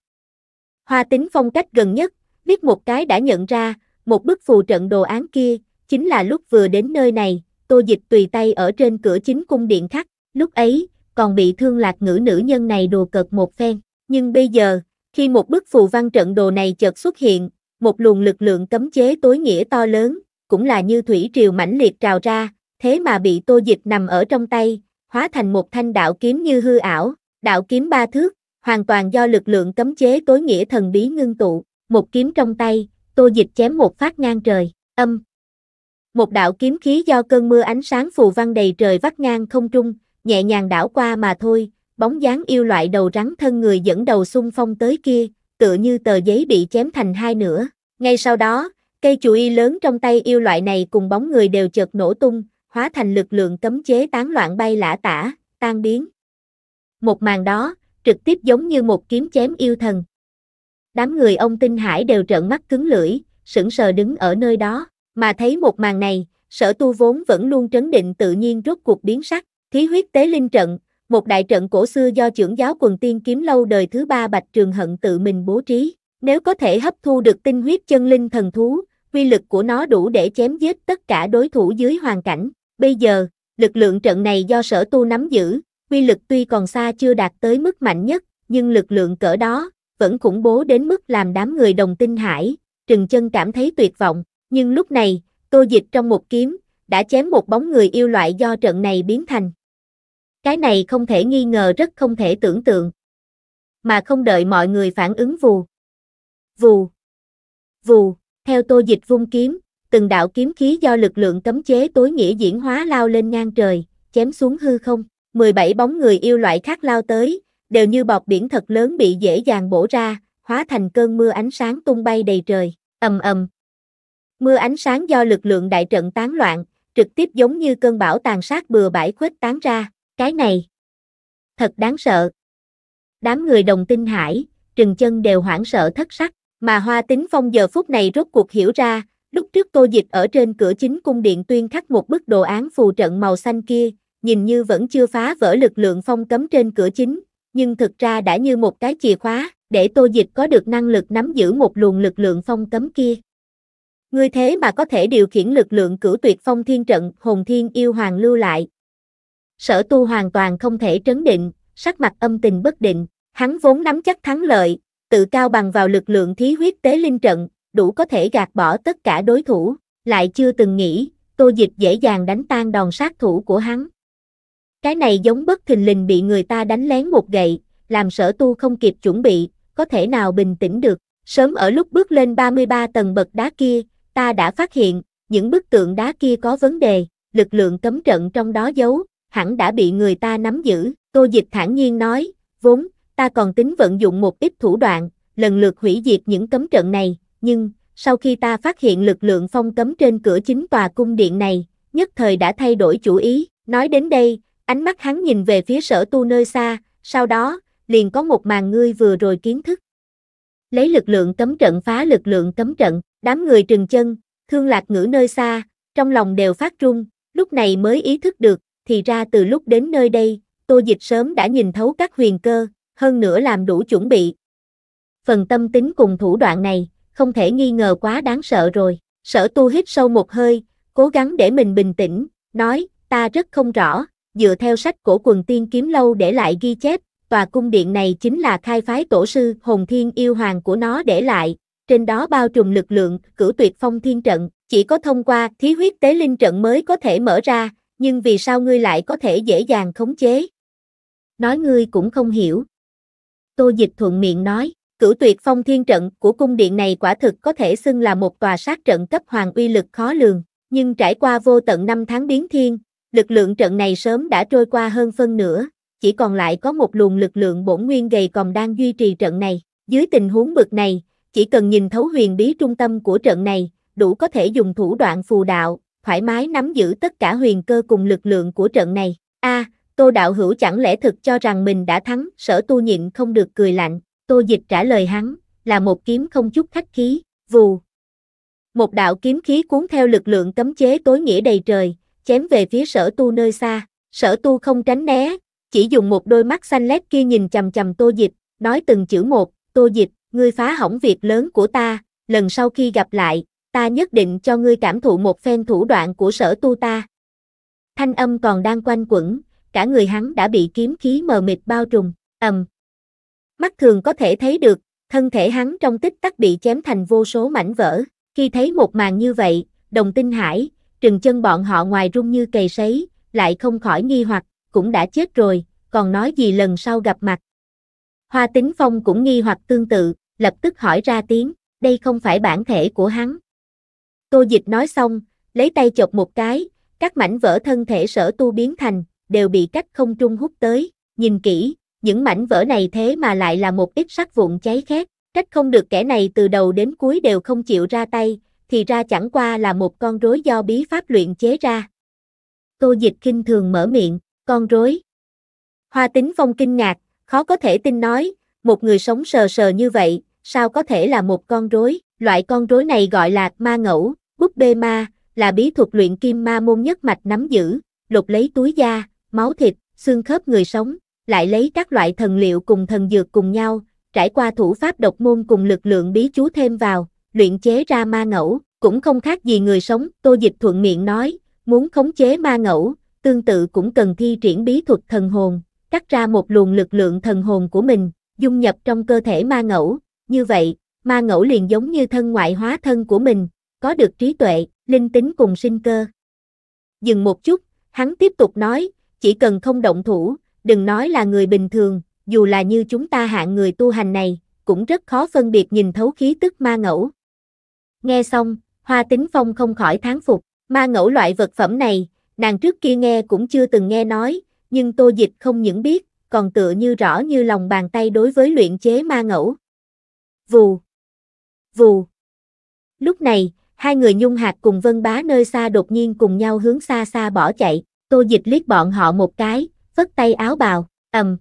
[SPEAKER 1] Hoa tính phong cách gần nhất, biết một cái đã nhận ra, một bức phù trận đồ án kia, chính là lúc vừa đến nơi này, tô dịch tùy tay ở trên cửa chính cung điện khắc, lúc ấy, còn bị thương lạc ngữ nữ nhân này đồ cợt một phen, nhưng bây giờ, khi một bức phù văn trận đồ này chợt xuất hiện, một luồng lực lượng cấm chế tối nghĩa to lớn, cũng là như thủy triều mãnh liệt trào ra, thế mà bị Tô Dịch nằm ở trong tay, hóa thành một thanh đạo kiếm như hư ảo, đạo kiếm ba thước, hoàn toàn do lực lượng cấm chế tối nghĩa thần bí ngưng tụ, một kiếm trong tay, Tô Dịch chém một phát ngang trời, âm. Một đạo kiếm khí do cơn mưa ánh sáng phù văn đầy trời vắt ngang không trung, nhẹ nhàng đảo qua mà thôi, bóng dáng yêu loại đầu rắn thân người dẫn đầu xung phong tới kia, tựa như tờ giấy bị chém thành hai nửa. Ngay sau đó, cây chùy lớn trong tay yêu loại này cùng bóng người đều chợt nổ tung, hóa thành lực lượng cấm chế tán loạn bay lả tả, tan biến. Một màn đó, trực tiếp giống như một kiếm chém yêu thần. Đám người ông Tinh Hải đều trợn mắt cứng lưỡi, sững sờ đứng ở nơi đó, mà thấy một màn này, sở tu vốn vẫn luôn trấn định tự nhiên rốt cuộc biến sắc, khí huyết tế linh trận, một đại trận cổ xưa do trưởng giáo quần tiên kiếm lâu đời thứ ba Bạch Trường Hận tự mình bố trí. Nếu có thể hấp thu được tinh huyết chân linh thần thú, quy lực của nó đủ để chém giết tất cả đối thủ dưới hoàn cảnh. Bây giờ, lực lượng trận này do sở tu nắm giữ, quy lực tuy còn xa chưa đạt tới mức mạnh nhất, nhưng lực lượng cỡ đó, vẫn khủng bố đến mức làm đám người đồng tinh hải, trừng chân cảm thấy tuyệt vọng. Nhưng lúc này, tô dịch trong một kiếm, đã chém một bóng người yêu loại do trận này biến thành. Cái này không thể nghi ngờ rất không thể tưởng tượng. Mà không đợi mọi người phản ứng vù. Vù. Vù, theo tô dịch vung kiếm, từng đạo kiếm khí do lực lượng cấm chế tối nghĩa diễn hóa lao lên ngang trời, chém xuống hư không. 17 bóng người yêu loại khác lao tới, đều như bọt biển thật lớn bị dễ dàng bổ ra, hóa thành cơn mưa ánh sáng tung bay đầy trời, ầm ầm. Mưa ánh sáng do lực lượng đại trận tán loạn, trực tiếp giống như cơn bão tàn sát bừa bãi khuếch tán ra, cái này, thật đáng sợ. Đám người đồng tinh hải, trừng chân đều hoảng sợ thất sắc, mà hoa tính phong giờ phút này rốt cuộc hiểu ra, lúc trước tô dịch ở trên cửa chính cung điện tuyên khắc một bức đồ án phù trận màu xanh kia, nhìn như vẫn chưa phá vỡ lực lượng phong cấm trên cửa chính, nhưng thực ra đã như một cái chìa khóa, để tô dịch có được năng lực nắm giữ một luồng lực lượng phong cấm kia. Ngươi thế mà có thể điều khiển lực lượng cửu tuyệt phong thiên trận hồn thiên yêu hoàng lưu lại, sở tu hoàn toàn không thể trấn định, sắc mặt âm tình bất định, hắn vốn nắm chắc thắng lợi, tự cao bằng vào lực lượng thí huyết tế linh trận, đủ có thể gạt bỏ tất cả đối thủ, lại chưa từng nghĩ, tô dịch dễ dàng đánh tan đòn sát thủ của hắn. Cái này giống bất thình lình bị người ta đánh lén một gậy, làm sở tu không kịp chuẩn bị, có thể nào bình tĩnh được. Sớm ở lúc bước lên 33 tầng bậc đá kia, ta đã phát hiện, những bức tượng đá kia có vấn đề, lực lượng cấm trận trong đó giấu, hẳn đã bị người ta nắm giữ, Tô Dịch thản nhiên nói, vốn, ta còn tính vận dụng một ít thủ đoạn, lần lượt hủy diệt những cấm trận này, nhưng, sau khi ta phát hiện lực lượng phong cấm trên cửa chính tòa cung điện này, nhất thời đã thay đổi chủ ý, nói đến đây, ánh mắt hắn nhìn về phía sở tu nơi xa, sau đó, liền có một màn ngươi vừa rồi kiến thức. Lấy lực lượng cấm trận phá lực lượng cấm trận, đám người trừng chân, thương lạc ngữ nơi xa, trong lòng đều phát trung. lúc này mới ý thức được, thì ra từ lúc đến nơi đây, Tô Dịch sớm đã nhìn thấu các huyền cơ, hơn nữa làm đủ chuẩn bị. Phần tâm tính cùng thủ đoạn này, không thể nghi ngờ quá đáng sợ rồi. Sở tu hít sâu một hơi, cố gắng để mình bình tĩnh, nói, ta rất không rõ, dựa theo sách của quần tiên kiếm lâu để lại ghi chép, tòa cung điện này chính là khai phái tổ sư hồn thiên yêu hoàng của nó để lại, trên đó bao trùm lực lượng, cử tuyệt phong thiên trận, chỉ có thông qua thí huyết tế linh trận mới có thể mở ra, nhưng vì sao ngươi lại có thể dễ dàng khống chế? Nói ngươi cũng không hiểu. Tô Dịch thuận miệng nói, cửu tuyệt phong thiên trận của cung điện này quả thực có thể xưng là một tòa sát trận cấp hoàng uy lực khó lường, nhưng trải qua vô tận năm tháng biến thiên, lực lượng trận này sớm đã trôi qua hơn phân nửa, chỉ còn lại có một luồng lực lượng bổn nguyên gầy còn đang duy trì trận này. Dưới tình huống bực này, chỉ cần nhìn thấu huyền bí trung tâm của trận này, đủ có thể dùng thủ đoạn phù đạo, thoải mái nắm giữ tất cả huyền cơ cùng lực lượng của trận này. A, à, Tô Đạo Hữu chẳng lẽ thực cho rằng mình đã thắng, sở tu nhịn không được cười lạnh, Tô Dịch trả lời hắn, là một kiếm không chút khách khí, vù. Một đạo kiếm khí cuốn theo lực lượng cấm chế tối nghĩa đầy trời, chém về phía sở tu nơi xa, sở tu không tránh né, chỉ dùng một đôi mắt xanh lét kia nhìn chầm chầm Tô Dịch, nói từng chữ một, Tô Dịch, ngươi phá hỏng việc lớn của ta, lần sau khi gặp lại, ta nhất định cho ngươi cảm thụ một phen thủ đoạn của sở tu ta. Thanh âm còn đang quanh quẩn, cả người hắn đã bị kiếm khí mờ mịt bao trùm, ầm. Mắt thường có thể thấy được, thân thể hắn trong tích tắc bị chém thành vô số mảnh vỡ. Khi thấy một màn như vậy, đồng tinh hải, trừng chân bọn họ ngoài rung như cầy sấy, lại không khỏi nghi hoặc, cũng đã chết rồi, còn nói gì lần sau gặp mặt. Hoa tính phong cũng nghi hoặc tương tự, lập tức hỏi ra tiếng, đây không phải bản thể của hắn, Tô Dịch nói xong, lấy tay chọc một cái, các mảnh vỡ thân thể sở tu biến thành, đều bị cách không trung hút tới, nhìn kỹ, những mảnh vỡ này thế mà lại là một ít sắc vụn cháy khét, Cách không được kẻ này từ đầu đến cuối đều không chịu ra tay, thì ra chẳng qua là một con rối do bí pháp luyện chế ra. Tô Dịch kinh thường mở miệng, con rối. Hoa tính phong kinh ngạc, khó có thể tin nói, một người sống sờ sờ như vậy, sao có thể là một con rối, loại con rối này gọi là ma ngẫu, Búp bê ma, là bí thuật luyện kim ma môn nhất mạch nắm giữ, Lục lấy túi da, máu thịt, xương khớp người sống, lại lấy các loại thần liệu cùng thần dược cùng nhau, trải qua thủ pháp độc môn cùng lực lượng bí chú thêm vào, luyện chế ra ma ngẫu, cũng không khác gì người sống, Tô Dịch thuận miệng nói, muốn khống chế ma ngẫu, tương tự cũng cần thi triển bí thuật thần hồn, cắt ra một luồng lực lượng thần hồn của mình, dung nhập trong cơ thể ma ngẫu, như vậy, ma ngẫu liền giống như thân ngoại hóa thân của mình, có được trí tuệ, linh tính cùng sinh cơ. Dừng một chút, hắn tiếp tục nói, chỉ cần không động thủ, đừng nói là người bình thường, dù là như chúng ta hạng người tu hành này, cũng rất khó phân biệt nhìn thấu khí tức ma ngẫu. Nghe xong, Hoa Tính Phong không khỏi tháng phục, ma ngẫu loại vật phẩm này, nàng trước kia nghe cũng chưa từng nghe nói, nhưng Tô Dịch không những biết, còn tựa như rõ như lòng bàn tay đối với luyện chế ma ngẫu. Vù. Vù. Lúc này, Hai người Nhung Hạc cùng Vân Bá nơi xa đột nhiên cùng nhau hướng xa xa bỏ chạy, Tô Dịch liếc bọn họ một cái, phất tay áo bào, ầm.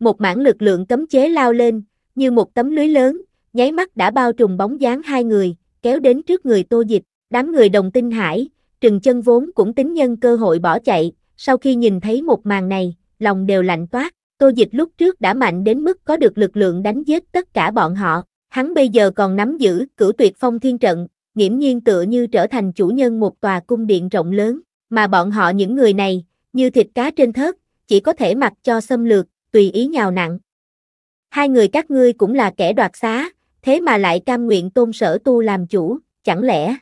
[SPEAKER 1] Một mảng lực lượng cấm chế lao lên, như một tấm lưới lớn, nháy mắt đã bao trùm bóng dáng hai người, kéo đến trước người Tô Dịch, đám người đồng tinh hải, trừng chân vốn cũng tính nhân cơ hội bỏ chạy, sau khi nhìn thấy một màn này, lòng đều lạnh toát, Tô Dịch lúc trước đã mạnh đến mức có được lực lượng đánh giết tất cả bọn họ, hắn bây giờ còn nắm giữ cửu tuyệt phong thiên trận, nghiễm nhiên tựa như trở thành chủ nhân một tòa cung điện rộng lớn, mà bọn họ những người này, như thịt cá trên thớt, chỉ có thể mặc cho xâm lược, tùy ý nhào nặng. Hai người các ngươi cũng là kẻ đoạt xá, thế mà lại cam nguyện tôn sở tu làm chủ, chẳng lẽ?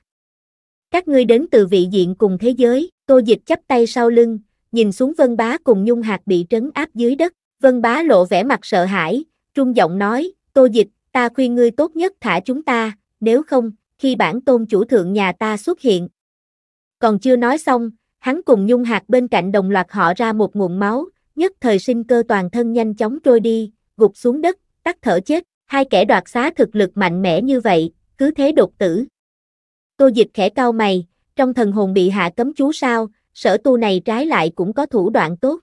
[SPEAKER 1] Các ngươi đến từ vị diện cùng thế giới, tô dịch chắp tay sau lưng, nhìn xuống vân bá cùng nhung hạt bị trấn áp dưới đất, vân bá lộ vẻ mặt sợ hãi, trung giọng nói, tô dịch, ta khuyên ngươi tốt nhất thả chúng ta, nếu không, khi bản tôn chủ thượng nhà ta xuất hiện. Còn chưa nói xong, hắn cùng nhung hạt bên cạnh đồng loạt họ ra một nguồn máu, nhất thời sinh cơ toàn thân nhanh chóng trôi đi, gục xuống đất, tắt thở chết, hai kẻ đoạt xá thực lực mạnh mẽ như vậy, cứ thế đột tử. Tô dịch khẽ cao mày, trong thần hồn bị hạ cấm chú sao, sở tu này trái lại cũng có thủ đoạn tốt.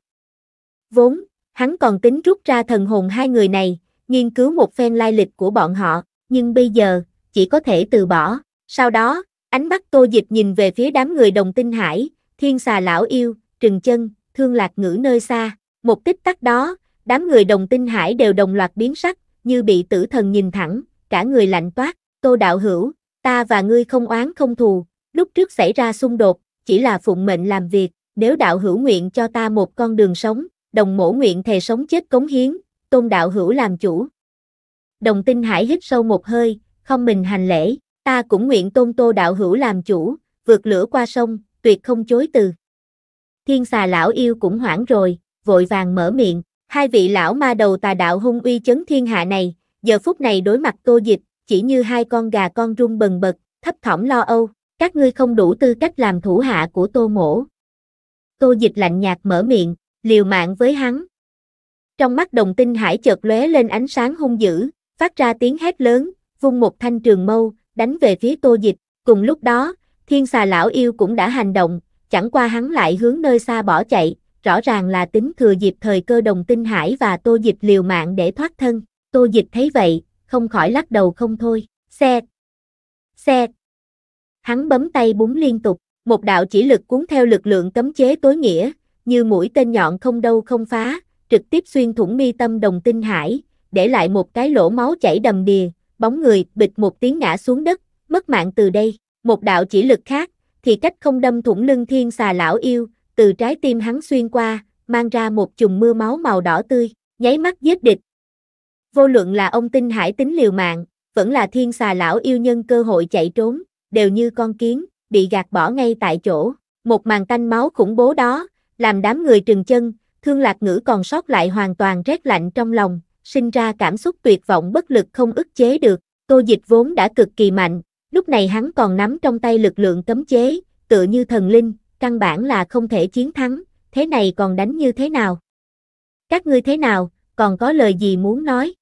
[SPEAKER 1] Vốn, hắn còn tính rút ra thần hồn hai người này, nghiên cứu một phen lai lịch của bọn họ, nhưng bây giờ, chỉ có thể từ bỏ. Sau đó, ánh mắt Tô Dịch nhìn về phía đám người đồng tinh hải, thiên xà lão yêu, trừng chân, thương lạc ngữ nơi xa. Một tích tắc đó, đám người đồng tinh hải đều đồng loạt biến sắc, như bị tử thần nhìn thẳng, cả người lạnh toát, Tô Đạo Hữu, ta và ngươi không oán không thù, lúc trước xảy ra xung đột, chỉ là phụng mệnh làm việc, nếu đạo hữu nguyện cho ta một con đường sống, đồng mổ nguyện thề sống chết cống hiến, tôn đạo hữu làm chủ. Đồng tinh hải hít sâu một hơi, không mình hành lễ, ta cũng nguyện tôn tô đạo hữu làm chủ, vượt lửa qua sông, tuyệt không chối từ. Thiên xà lão yêu cũng hoảng rồi, vội vàng mở miệng, hai vị lão ma đầu tà đạo hung uy chấn thiên hạ này, giờ phút này đối mặt tô dịch, chỉ như hai con gà con rung bần bật, thấp thỏm lo âu, các ngươi không đủ tư cách làm thủ hạ của tô mổ. Tô dịch lạnh nhạt mở miệng, liều mạng với hắn. Trong mắt đồng tinh hải chợt lóe lên ánh sáng hung dữ, phát ra tiếng hét lớn, vung một thanh trường mâu, đánh về phía tô dịch. Cùng lúc đó, thiên xà lão yêu cũng đã hành động, chẳng qua hắn lại hướng nơi xa bỏ chạy, rõ ràng là tính thừa dịp thời cơ đồng tinh hải và tô dịch liều mạng để thoát thân. Tô dịch thấy vậy, không khỏi lắc đầu không thôi. Xe! Xe! Hắn bấm tay búng liên tục, một đạo chỉ lực cuốn theo lực lượng cấm chế tối nghĩa, như mũi tên nhọn không đâu không phá, trực tiếp xuyên thủng mi tâm đồng tinh hải, để lại một cái lỗ máu chảy đầm đìa, bóng người bịch một tiếng ngã xuống đất, mất mạng từ đây. Một đạo chỉ lực khác, thì cách không đâm thủng lưng thiên xà lão yêu, từ trái tim hắn xuyên qua, mang ra một chùm mưa máu màu đỏ tươi, nháy mắt giết địch. Vô luận là ông tinh hải tính liều mạng, vẫn là thiên xà lão yêu nhân cơ hội chạy trốn, đều như con kiến, bị gạt bỏ ngay tại chỗ. Một màn tanh máu khủng bố đó, làm đám người trừng chân, thương lạc ngữ còn sót lại hoàn toàn rét lạnh trong lòng, sinh ra cảm xúc tuyệt vọng bất lực không ức chế được, tô dịch vốn đã cực kỳ mạnh, lúc này hắn còn nắm trong tay lực lượng cấm chế, tựa như thần linh, căn bản là không thể chiến thắng, thế này còn đánh như thế nào? Các ngươi thế nào, còn có lời gì muốn nói?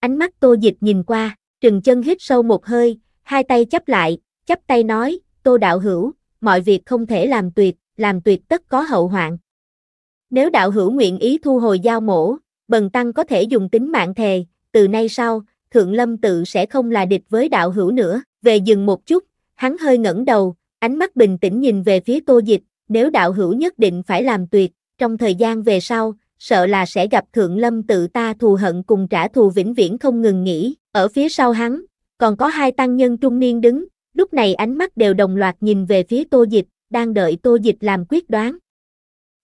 [SPEAKER 1] Ánh mắt tô dịch nhìn qua, trừng chân hít sâu một hơi, hai tay chắp lại, chắp tay nói, tô đạo hữu, mọi việc không thể làm tuyệt, làm tuyệt tất có hậu hoạn. Nếu đạo hữu nguyện ý thu hồi giao mổ, bần tăng có thể dùng tính mạng thề, từ nay sau, Thượng Lâm tự sẽ không là địch với đạo hữu nữa. Về dừng một chút, hắn hơi ngẩng đầu, ánh mắt bình tĩnh nhìn về phía Tô Dịch, nếu đạo hữu nhất định phải làm tuyệt, trong thời gian về sau, sợ là sẽ gặp Thượng Lâm tự ta thù hận cùng trả thù vĩnh viễn không ngừng nghỉ. Ở phía sau hắn, còn có hai tăng nhân trung niên đứng, lúc này ánh mắt đều đồng loạt nhìn về phía Tô Dịch, đang đợi Tô Dịch làm quyết đoán.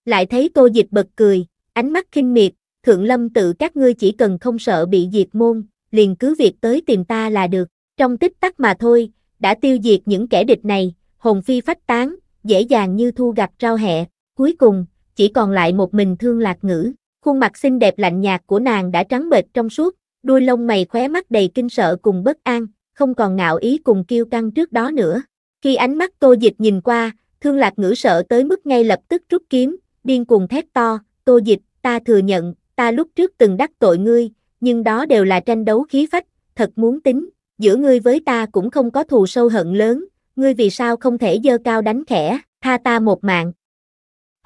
[SPEAKER 1] Lại thấy Tô Dịch bật cười, ánh mắt khinh miệt, thượng lâm tự các ngươi chỉ cần không sợ bị diệt môn, liền cứ việc tới tìm ta là được, trong tích tắc mà thôi, đã tiêu diệt những kẻ địch này, hồn phi phách tán, dễ dàng như thu gặt rau hẹ, cuối cùng, chỉ còn lại một mình thương lạc ngữ, khuôn mặt xinh đẹp lạnh nhạt của nàng đã trắng bệch trong suốt, đuôi lông mày khóe mắt đầy kinh sợ cùng bất an, không còn ngạo ý cùng kiêu căng trước đó nữa. Khi ánh mắt tô dịch nhìn qua, thương lạc ngữ sợ tới mức ngay lập tức rút kiếm, điên cuồng thét to, tô dịch, ta thừa nhận, ta lúc trước từng đắc tội ngươi, nhưng đó đều là tranh đấu khí phách, thật muốn tính, giữa ngươi với ta cũng không có thù sâu hận lớn, ngươi vì sao không thể dơ cao đánh khẽ, tha ta một mạng.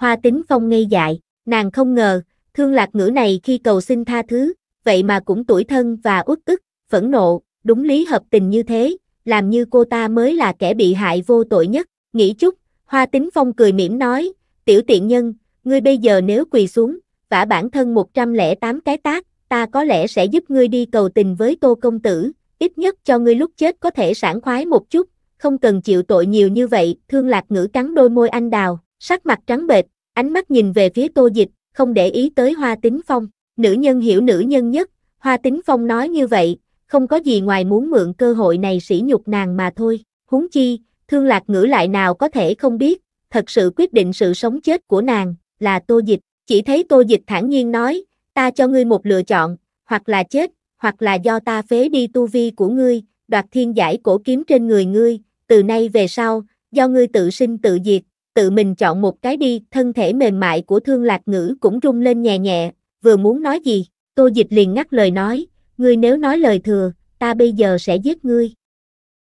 [SPEAKER 1] Hoa tính phong ngây dại, nàng không ngờ, thương lạc ngữ này khi cầu xin tha thứ, vậy mà cũng tuổi thân và uất ức, phẫn nộ, đúng lý hợp tình như thế, làm như cô ta mới là kẻ bị hại vô tội nhất, nghĩ chút, hoa tính phong cười mỉm nói, tiểu tiện nhân, ngươi bây giờ nếu quỳ xuống, vả bản thân 108 cái tác, ta có lẽ sẽ giúp ngươi đi cầu tình với tô công tử, ít nhất cho ngươi lúc chết có thể sảng khoái một chút, không cần chịu tội nhiều như vậy, thương lạc ngữ cắn đôi môi anh đào, sắc mặt trắng bệch, ánh mắt nhìn về phía tô dịch, không để ý tới hoa tính phong, nữ nhân hiểu nữ nhân nhất, hoa tính phong nói như vậy, không có gì ngoài muốn mượn cơ hội này sỉ nhục nàng mà thôi, huống chi, thương lạc ngữ lại nào có thể không biết, thật sự quyết định sự sống chết của nàng, là tô dịch, chỉ thấy Tô Dịch thản nhiên nói, ta cho ngươi một lựa chọn, hoặc là chết, hoặc là do ta phế đi tu vi của ngươi, đoạt thiên giải cổ kiếm trên người ngươi, từ nay về sau, do ngươi tự sinh tự diệt, tự mình chọn một cái đi, thân thể mềm mại của thương lạc ngữ cũng rung lên nhẹ nhẹ, vừa muốn nói gì, Tô Dịch liền ngắt lời nói, ngươi nếu nói lời thừa, ta bây giờ sẽ giết ngươi.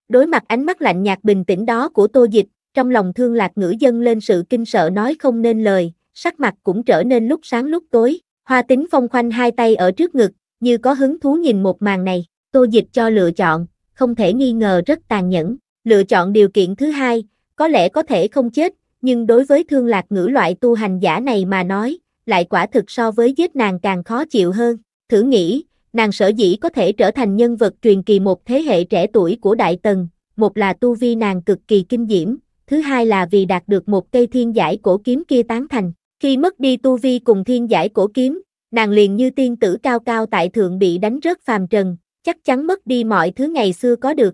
[SPEAKER 1] Đối mặt ánh mắt lạnh nhạt bình tĩnh đó của Tô Dịch, trong lòng thương lạc ngữ dâng lên sự kinh sợ nói không nên lời, sắc mặt cũng trở nên lúc sáng lúc tối, hoa tính phong khoanh hai tay ở trước ngực, như có hứng thú nhìn một màn này, tô dịch cho lựa chọn, không thể nghi ngờ rất tàn nhẫn, lựa chọn điều kiện thứ hai, có lẽ có thể không chết, nhưng đối với thương lạc ngữ loại tu hành giả này mà nói, lại quả thực so với giết nàng càng khó chịu hơn, thử nghĩ, nàng sở dĩ có thể trở thành nhân vật truyền kỳ một thế hệ trẻ tuổi của Đại Tần, một là tu vi nàng cực kỳ kinh diễm, thứ hai là vì đạt được một cây thiên giải cổ kiếm kia tán thành, khi mất đi tu vi cùng thiên giải cổ kiếm, nàng liền như tiên tử cao cao tại thượng bị đánh rớt phàm trần, chắc chắn mất đi mọi thứ ngày xưa có được.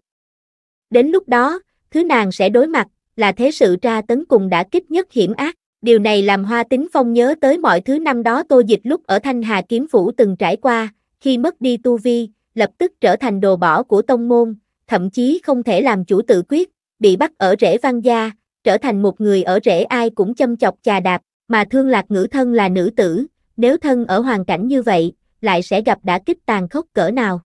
[SPEAKER 1] Đến lúc đó, thứ nàng sẽ đối mặt là thế sự tra tấn cùng đã kích nhất hiểm ác. Điều này làm Hoa Tính Phong nhớ tới mọi thứ năm đó Tô Dịch lúc ở Thanh Hà Kiếm Phủ từng trải qua, khi mất đi tu vi, lập tức trở thành đồ bỏ của tông môn, thậm chí không thể làm chủ tự quyết, bị bắt ở rễ văn gia, trở thành một người ở rễ ai cũng châm chọc chà đạp, mà thương lạc ngữ thân là nữ tử, nếu thân ở hoàn cảnh như vậy, lại sẽ gặp đã kích tàn khốc cỡ nào.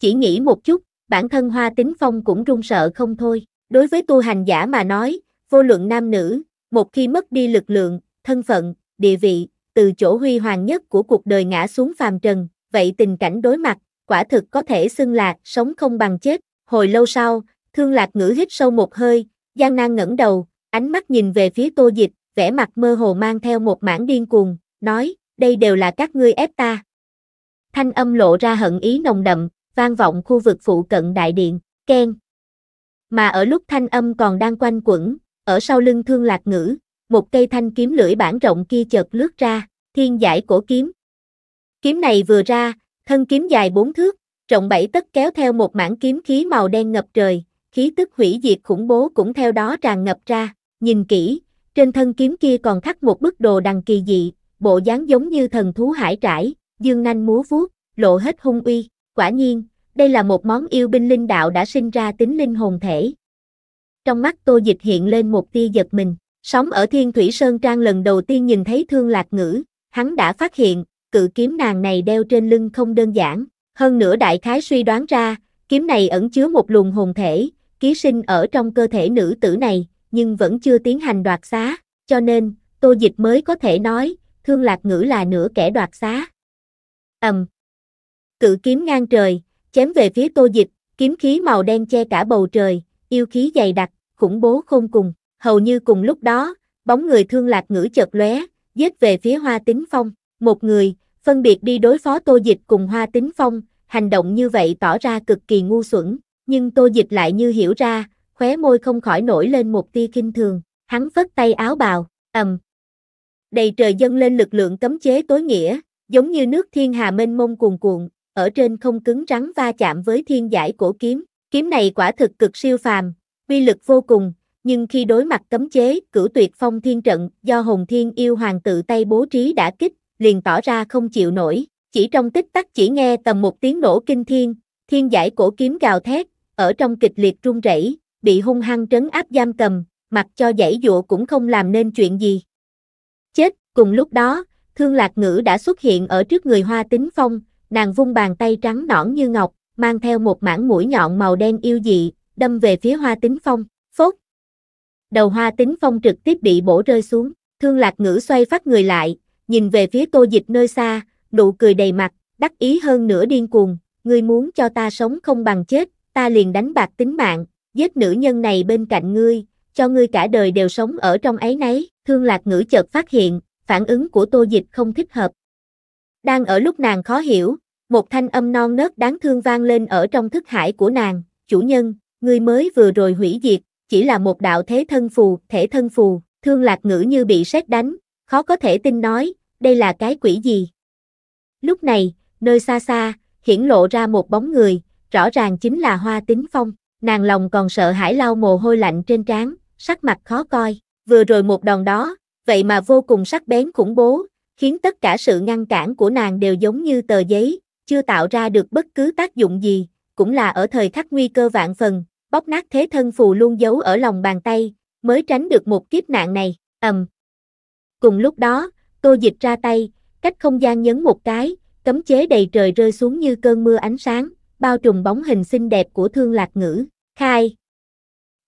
[SPEAKER 1] Chỉ nghĩ một chút, bản thân hoa tính phong cũng run sợ không thôi. Đối với tu hành giả mà nói, vô luận nam nữ, một khi mất đi lực lượng, thân phận, địa vị, từ chỗ huy hoàng nhất của cuộc đời ngã xuống phàm trần, vậy tình cảnh đối mặt, quả thực có thể xưng lạc sống không bằng chết. Hồi lâu sau, thương lạc ngữ hít sâu một hơi, gian nan ngẩng đầu, ánh mắt nhìn về phía tô dịch, vẻ mặt mơ hồ mang theo một mảng điên cuồng, nói, đây đều là các ngươi ép ta. Thanh âm lộ ra hận ý nồng đậm, vang vọng khu vực phụ cận đại điện, khen Mà ở lúc thanh âm còn đang quanh quẩn, ở sau lưng thương lạc ngữ, một cây thanh kiếm lưỡi bản rộng kia chợt lướt ra, thiên giải cổ kiếm. Kiếm này vừa ra, thân kiếm dài bốn thước, rộng bảy tấc kéo theo một mảng kiếm khí màu đen ngập trời, khí tức hủy diệt khủng bố cũng theo đó tràn ngập ra, nhìn kỹ, trên thân kiếm kia còn khắc một bức đồ đằng kỳ dị, bộ dáng giống như thần thú hải trải, dương nanh múa vuốt, lộ hết hung uy. Quả nhiên, đây là một món yêu binh linh đạo đã sinh ra tính linh hồn thể. Trong mắt Tô Dịch hiện lên một tia giật mình, sống ở Thiên Thủy Sơn Trang lần đầu tiên nhìn thấy thương lạc ngữ, hắn đã phát hiện, cự kiếm nàng này đeo trên lưng không đơn giản, hơn nữa đại khái suy đoán ra, kiếm này ẩn chứa một luồng hồn thể, ký sinh ở trong cơ thể nữ tử này, nhưng vẫn chưa tiến hành đoạt xá, cho nên, tô dịch mới có thể nói, thương lạc ngữ là nửa kẻ đoạt xá. ầm, Cự kiếm ngang trời, chém về phía tô dịch, kiếm khí màu đen che cả bầu trời, yêu khí dày đặc, khủng bố không cùng, hầu như cùng lúc đó, bóng người thương lạc ngữ chợt lóe, giết về phía hoa tính phong, một người, phân biệt đi đối phó tô dịch cùng hoa tính phong, hành động như vậy tỏ ra cực kỳ ngu xuẩn, nhưng tô dịch lại như hiểu ra, khóe môi không khỏi nổi lên một tia kinh thường, hắn phất tay áo bào, ầm. Đầy trời dâng lên lực lượng cấm chế tối nghĩa, giống như nước thiên hà mênh mông cuồn cuộn, ở trên không cứng rắn va chạm với thiên giải cổ kiếm, kiếm này quả thực cực siêu phàm, uy lực vô cùng, nhưng khi đối mặt cấm chế, cửu tuyệt phong thiên trận do Hồng Thiên yêu hoàng tự tay bố trí đã kích, liền tỏ ra không chịu nổi, chỉ trong tích tắc chỉ nghe tầm một tiếng nổ kinh thiên, thiên giải cổ kiếm gào thét, ở trong kịch liệt rung rẩy, bị hung hăng trấn áp giam cầm, mặc cho dãy dụa cũng không làm nên chuyện gì. Chết, cùng lúc đó, thương lạc ngữ đã xuất hiện ở trước người hoa tính phong, nàng vung bàn tay trắng nõn như ngọc, mang theo một mảng mũi nhọn màu đen yêu dị, đâm về phía hoa tính phong, phốt. Đầu hoa tính phong trực tiếp bị bổ rơi xuống, thương lạc ngữ xoay phát người lại, nhìn về phía tô dịch nơi xa, nụ cười đầy mặt, đắc ý hơn nửa điên cuồng, ngươi muốn cho ta sống không bằng chết, ta liền đánh bạc tính mạng, giết nữ nhân này bên cạnh ngươi, cho ngươi cả đời đều sống ở trong ấy nấy, thương lạc ngữ chợt phát hiện, phản ứng của tô dịch không thích hợp. Đang ở lúc nàng khó hiểu, một thanh âm non nớt đáng thương vang lên ở trong thức hải của nàng, chủ nhân, ngươi mới vừa rồi hủy diệt, chỉ là một đạo thế thân phù, thể thân phù, thương lạc ngữ như bị sét đánh, khó có thể tin nói, đây là cái quỷ gì. Lúc này, nơi xa xa, hiển lộ ra một bóng người, rõ ràng chính là hoa tính phong nàng lòng còn sợ hãi lau mồ hôi lạnh trên trán, sắc mặt khó coi, vừa rồi một đòn đó, vậy mà vô cùng sắc bén khủng bố, khiến tất cả sự ngăn cản của nàng đều giống như tờ giấy, chưa tạo ra được bất cứ tác dụng gì, cũng là ở thời khắc nguy cơ vạn phần, bóc nát thế thân phù luôn giấu ở lòng bàn tay, mới tránh được một kiếp nạn này, ầm. Cùng lúc đó, cô Dịch ra tay, cách không gian nhấn một cái, cấm chế đầy trời rơi xuống như cơn mưa ánh sáng, bao trùm bóng hình xinh đẹp của thương lạc ngữ. Khai.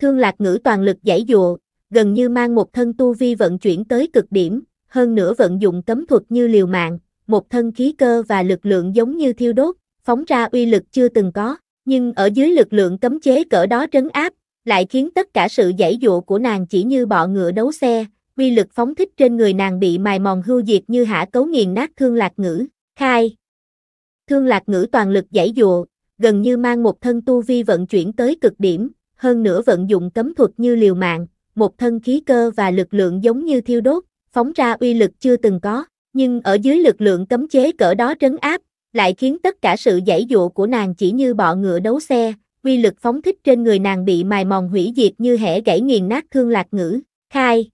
[SPEAKER 1] Thương lạc ngữ toàn lực giải dụa, gần như mang một thân tu vi vận chuyển tới cực điểm, hơn nữa vận dụng cấm thuật như liều mạng, một thân khí cơ và lực lượng giống như thiêu đốt, phóng ra uy lực chưa từng có, nhưng ở dưới lực lượng cấm chế cỡ đó trấn áp, lại khiến tất cả sự giải dụa của nàng chỉ như bọ ngựa đấu xe, uy lực phóng thích trên người nàng bị mài mòn hưu diệt như hả cấu nghiền nát thương lạc ngữ, khai. Thương lạc ngữ toàn lực giải dụa, gần như mang một thân tu vi vận chuyển tới cực điểm, hơn nữa vận dụng cấm thuật như liều mạng, một thân khí cơ và lực lượng giống như thiêu đốt, phóng ra uy lực chưa từng có, nhưng ở dưới lực lượng cấm chế cỡ đó trấn áp, lại khiến tất cả sự giải dụa của nàng chỉ như bọ ngựa đấu xe, uy lực phóng thích trên người nàng bị mài mòn hủy diệt như hẻ gãy nghiền nát thương lạc ngữ, khai.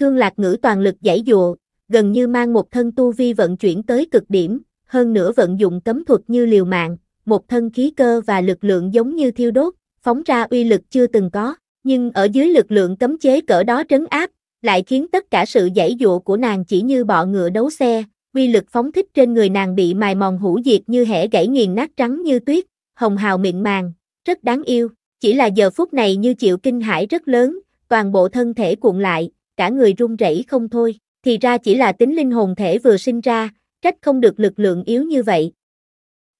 [SPEAKER 1] Thương lạc ngữ toàn lực giải dụa, gần như mang một thân tu vi vận chuyển tới cực điểm, hơn nữa vận dụng cấm thuật như liều mạng, một thân khí cơ và lực lượng giống như thiêu đốt, phóng ra uy lực chưa từng có, nhưng ở dưới lực lượng cấm chế cỡ đó trấn áp, lại khiến tất cả sự giải dụa của nàng chỉ như bọ ngựa đấu xe, uy lực phóng thích trên người nàng bị mài mòn hủ diệt như hẻ gãy nghiền nát trắng như tuyết, hồng hào mịn màng, rất đáng yêu, chỉ là giờ phút này như chịu kinh hãi rất lớn, toàn bộ thân thể cuộn lại, cả người run rẩy không thôi, thì ra chỉ là tính linh hồn thể vừa sinh ra, trách không được lực lượng yếu như vậy,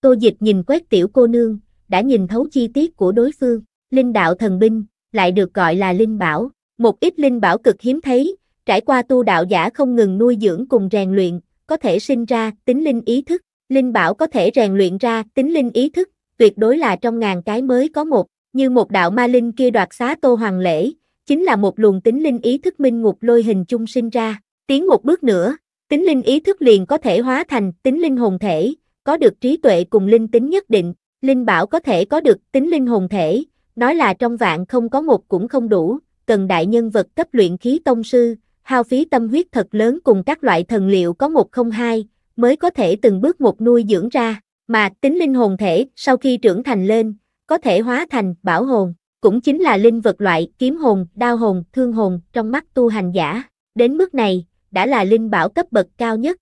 [SPEAKER 1] Tô Dịch nhìn quét tiểu cô nương, đã nhìn thấu chi tiết của đối phương, linh đạo thần binh, lại được gọi là linh bảo, một ít linh bảo cực hiếm thấy, trải qua tu đạo giả không ngừng nuôi dưỡng cùng rèn luyện, có thể sinh ra tính linh ý thức, linh bảo có thể rèn luyện ra tính linh ý thức, tuyệt đối là trong ngàn cái mới có một, như một đạo ma linh kia đoạt xá Tô Hoàng Lễ, chính là một luồng tính linh ý thức minh ngục lôi hình chung sinh ra, tiến một bước nữa, tính linh ý thức liền có thể hóa thành tính linh hồn thể, có được trí tuệ cùng linh tính nhất định, linh bảo có thể có được tính linh hồn thể, nói là trong vạn không có một cũng không đủ, cần đại nhân vật cấp luyện khí tông sư, hao phí tâm huyết thật lớn cùng các loại thần liệu có một không hai, mới có thể từng bước một nuôi dưỡng ra, mà tính linh hồn thể sau khi trưởng thành lên, có thể hóa thành bảo hồn, cũng chính là linh vật loại kiếm hồn, đao hồn, thương hồn trong mắt tu hành giả, đến mức này, đã là linh bảo cấp bậc cao nhất.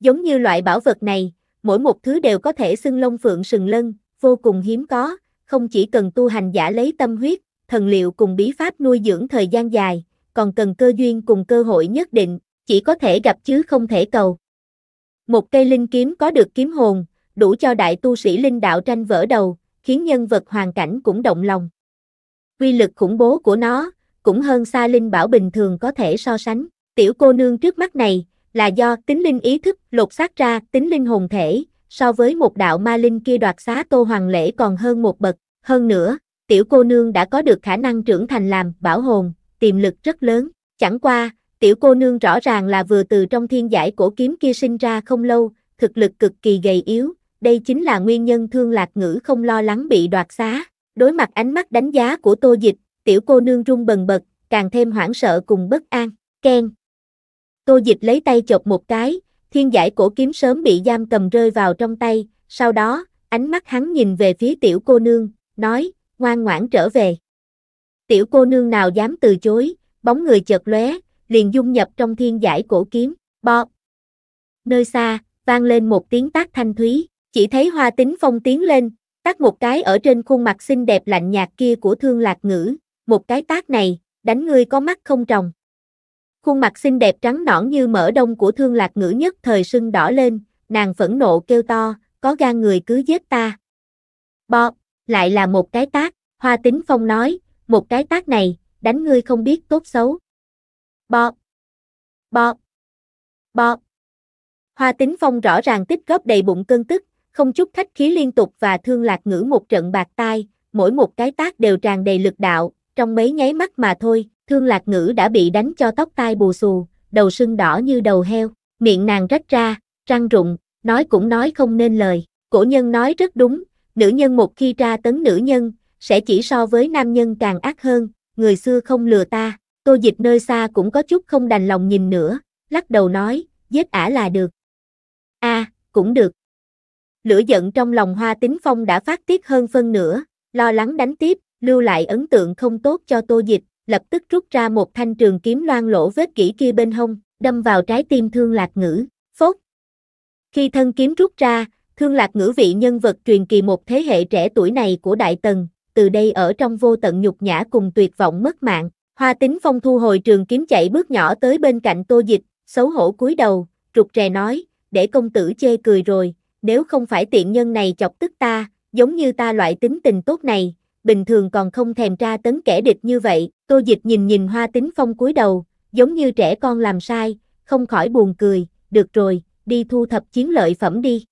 [SPEAKER 1] Giống như loại bảo vật này, mỗi một thứ đều có thể xưng lông phượng sừng lân, vô cùng hiếm có, không chỉ cần tu hành giả lấy tâm huyết, thần liệu cùng bí pháp nuôi dưỡng thời gian dài, còn cần cơ duyên cùng cơ hội nhất định, chỉ có thể gặp chứ không thể cầu. Một cây linh kiếm có được kiếm hồn, đủ cho đại tu sĩ linh đạo tranh vỡ đầu, khiến nhân vật hoàn cảnh cũng động lòng. Quy lực khủng bố của nó, cũng hơn xa linh bảo bình thường có thể so sánh, tiểu cô nương trước mắt này, là do tính linh ý thức lột xác ra tính linh hồn thể, so với một đạo ma linh kia đoạt xá Tô Hoàng Lễ còn hơn một bậc, hơn nữa, tiểu cô nương đã có được khả năng trưởng thành làm bảo hồn, tiềm lực rất lớn, chẳng qua, tiểu cô nương rõ ràng là vừa từ trong thiên giải cổ kiếm kia sinh ra không lâu, thực lực cực kỳ gầy yếu, đây chính là nguyên nhân thương lạc ngữ không lo lắng bị đoạt xá, đối mặt ánh mắt đánh giá của tô dịch, tiểu cô nương run bần bật, càng thêm hoảng sợ cùng bất an, ken Tô Dịch lấy tay chộp một cái, thiên giải cổ kiếm sớm bị giam cầm rơi vào trong tay, sau đó, ánh mắt hắn nhìn về phía tiểu cô nương, nói, ngoan ngoãn trở về. Tiểu cô nương nào dám từ chối, bóng người chợt lóe, liền dung nhập trong thiên giải cổ kiếm, bọp. Nơi xa, vang lên một tiếng tác thanh thúy, chỉ thấy hoa tính phong tiến lên, tác một cái ở trên khuôn mặt xinh đẹp lạnh nhạt kia của thương lạc ngữ, một cái tác này, đánh người có mắt không trồng. Khuôn mặt xinh đẹp trắng nõn như mỡ đông của thương lạc ngữ nhất thời sưng đỏ lên, nàng phẫn nộ kêu to, có gan người cứ giết ta. Bò, lại là một cái tác, hoa tính phong nói, một cái tác này, đánh ngươi không biết tốt xấu. Bò, bò, bò. Hoa tính phong rõ ràng tích góp đầy bụng cơn tức, không chút khách khí liên tục và thương lạc ngữ một trận bạc tai, mỗi một cái tác đều tràn đầy lực đạo, trong mấy nháy mắt mà thôi, Thương lạc ngữ đã bị đánh cho tóc tai bù xù, đầu sưng đỏ như đầu heo, miệng nàng rách ra, răng rụng, nói cũng nói không nên lời. Cổ nhân nói rất đúng, nữ nhân một khi tra tấn nữ nhân, sẽ chỉ so với nam nhân càng ác hơn, người xưa không lừa ta, tô dịch nơi xa cũng có chút không đành lòng nhìn nữa, lắc đầu nói, giết ả là được. a cũng được. Lửa giận trong lòng hoa tính phong đã phát tiết hơn phân nửa, lo lắng đánh tiếp, lưu lại ấn tượng không tốt cho tô dịch, lập tức rút ra một thanh trường kiếm loan lỗ vết kỹ kia bên hông, đâm vào trái tim thương lạc ngữ, phốt. Khi thân kiếm rút ra, thương lạc ngữ vị nhân vật truyền kỳ một thế hệ trẻ tuổi này của Đại Tần, từ đây ở trong vô tận nhục nhã cùng tuyệt vọng mất mạng. Hoa tính phong thu hồi trường kiếm chạy bước nhỏ tới bên cạnh tô dịch, xấu hổ cúi đầu, trục rè nói, để công tử chê cười rồi, nếu không phải tiện nhân này chọc tức ta, giống như ta loại tính tình tốt này, bình thường còn không thèm tra tấn kẻ địch như vậy, Tô Dịch nhìn nhìn Hoa Tính Phong cúi đầu, giống như trẻ con làm sai, không khỏi buồn cười, được rồi, đi thu thập chiến lợi phẩm đi.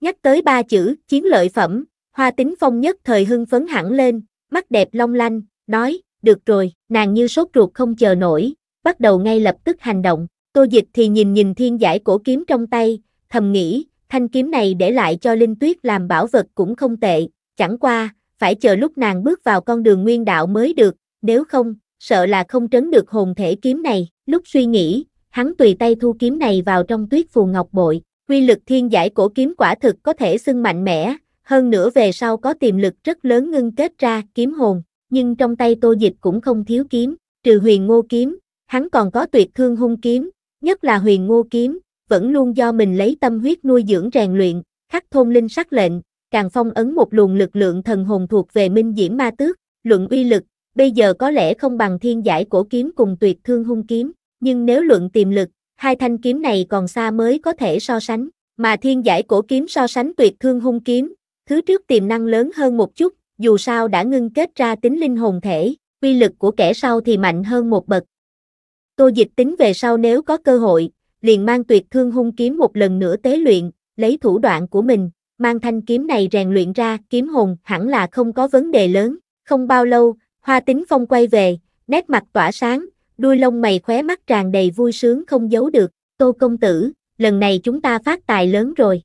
[SPEAKER 1] Nhắc tới ba chữ, chiến lợi phẩm, Hoa Tính Phong nhất thời hưng phấn hẳn lên, mắt đẹp long lanh, nói, được rồi, nàng như sốt ruột không chờ nổi, bắt đầu ngay lập tức hành động, Tô Dịch thì nhìn nhìn thiên giải cổ kiếm trong tay, thầm nghĩ, thanh kiếm này để lại cho Linh Tuyết làm bảo vật cũng không tệ, chẳng qua, phải chờ lúc nàng bước vào con đường nguyên đạo mới được, nếu không, sợ là không trấn được hồn thể kiếm này. Lúc suy nghĩ, hắn tùy tay thu kiếm này vào trong tuyết phù ngọc bội. Quy lực thiên giải cổ kiếm quả thực có thể xưng mạnh mẽ, hơn nữa về sau có tiềm lực rất lớn ngưng kết ra kiếm hồn, nhưng trong tay tô dịch cũng không thiếu kiếm, trừ huyền ngô kiếm, hắn còn có tuyệt thương hung kiếm, nhất là huyền ngô kiếm, vẫn luôn do mình lấy tâm huyết nuôi dưỡng rèn luyện, khắc thôn linh sắc lệnh, càng phong ấn một luồng lực lượng thần hồn thuộc về minh diễm ma tước, luận uy lực, bây giờ có lẽ không bằng thiên giải cổ kiếm cùng tuyệt thương hung kiếm, nhưng nếu luận tiềm lực, hai thanh kiếm này còn xa mới có thể so sánh, mà thiên giải cổ kiếm so sánh tuyệt thương hung kiếm, thứ trước tiềm năng lớn hơn một chút, dù sao đã ngưng kết ra tính linh hồn thể, uy lực của kẻ sau thì mạnh hơn một bậc. Tô dịch tính về sau nếu có cơ hội, liền mang tuyệt thương hung kiếm một lần nữa tế luyện, lấy thủ đoạn của mình, Mang thanh kiếm này rèn luyện ra, kiếm hồn hẳn là không có vấn đề lớn. Không bao lâu, hoa tính phong quay về, nét mặt tỏa sáng, đuôi lông mày khóe mắt tràn đầy vui sướng không giấu được. Tô công tử, lần này chúng ta phát tài lớn rồi.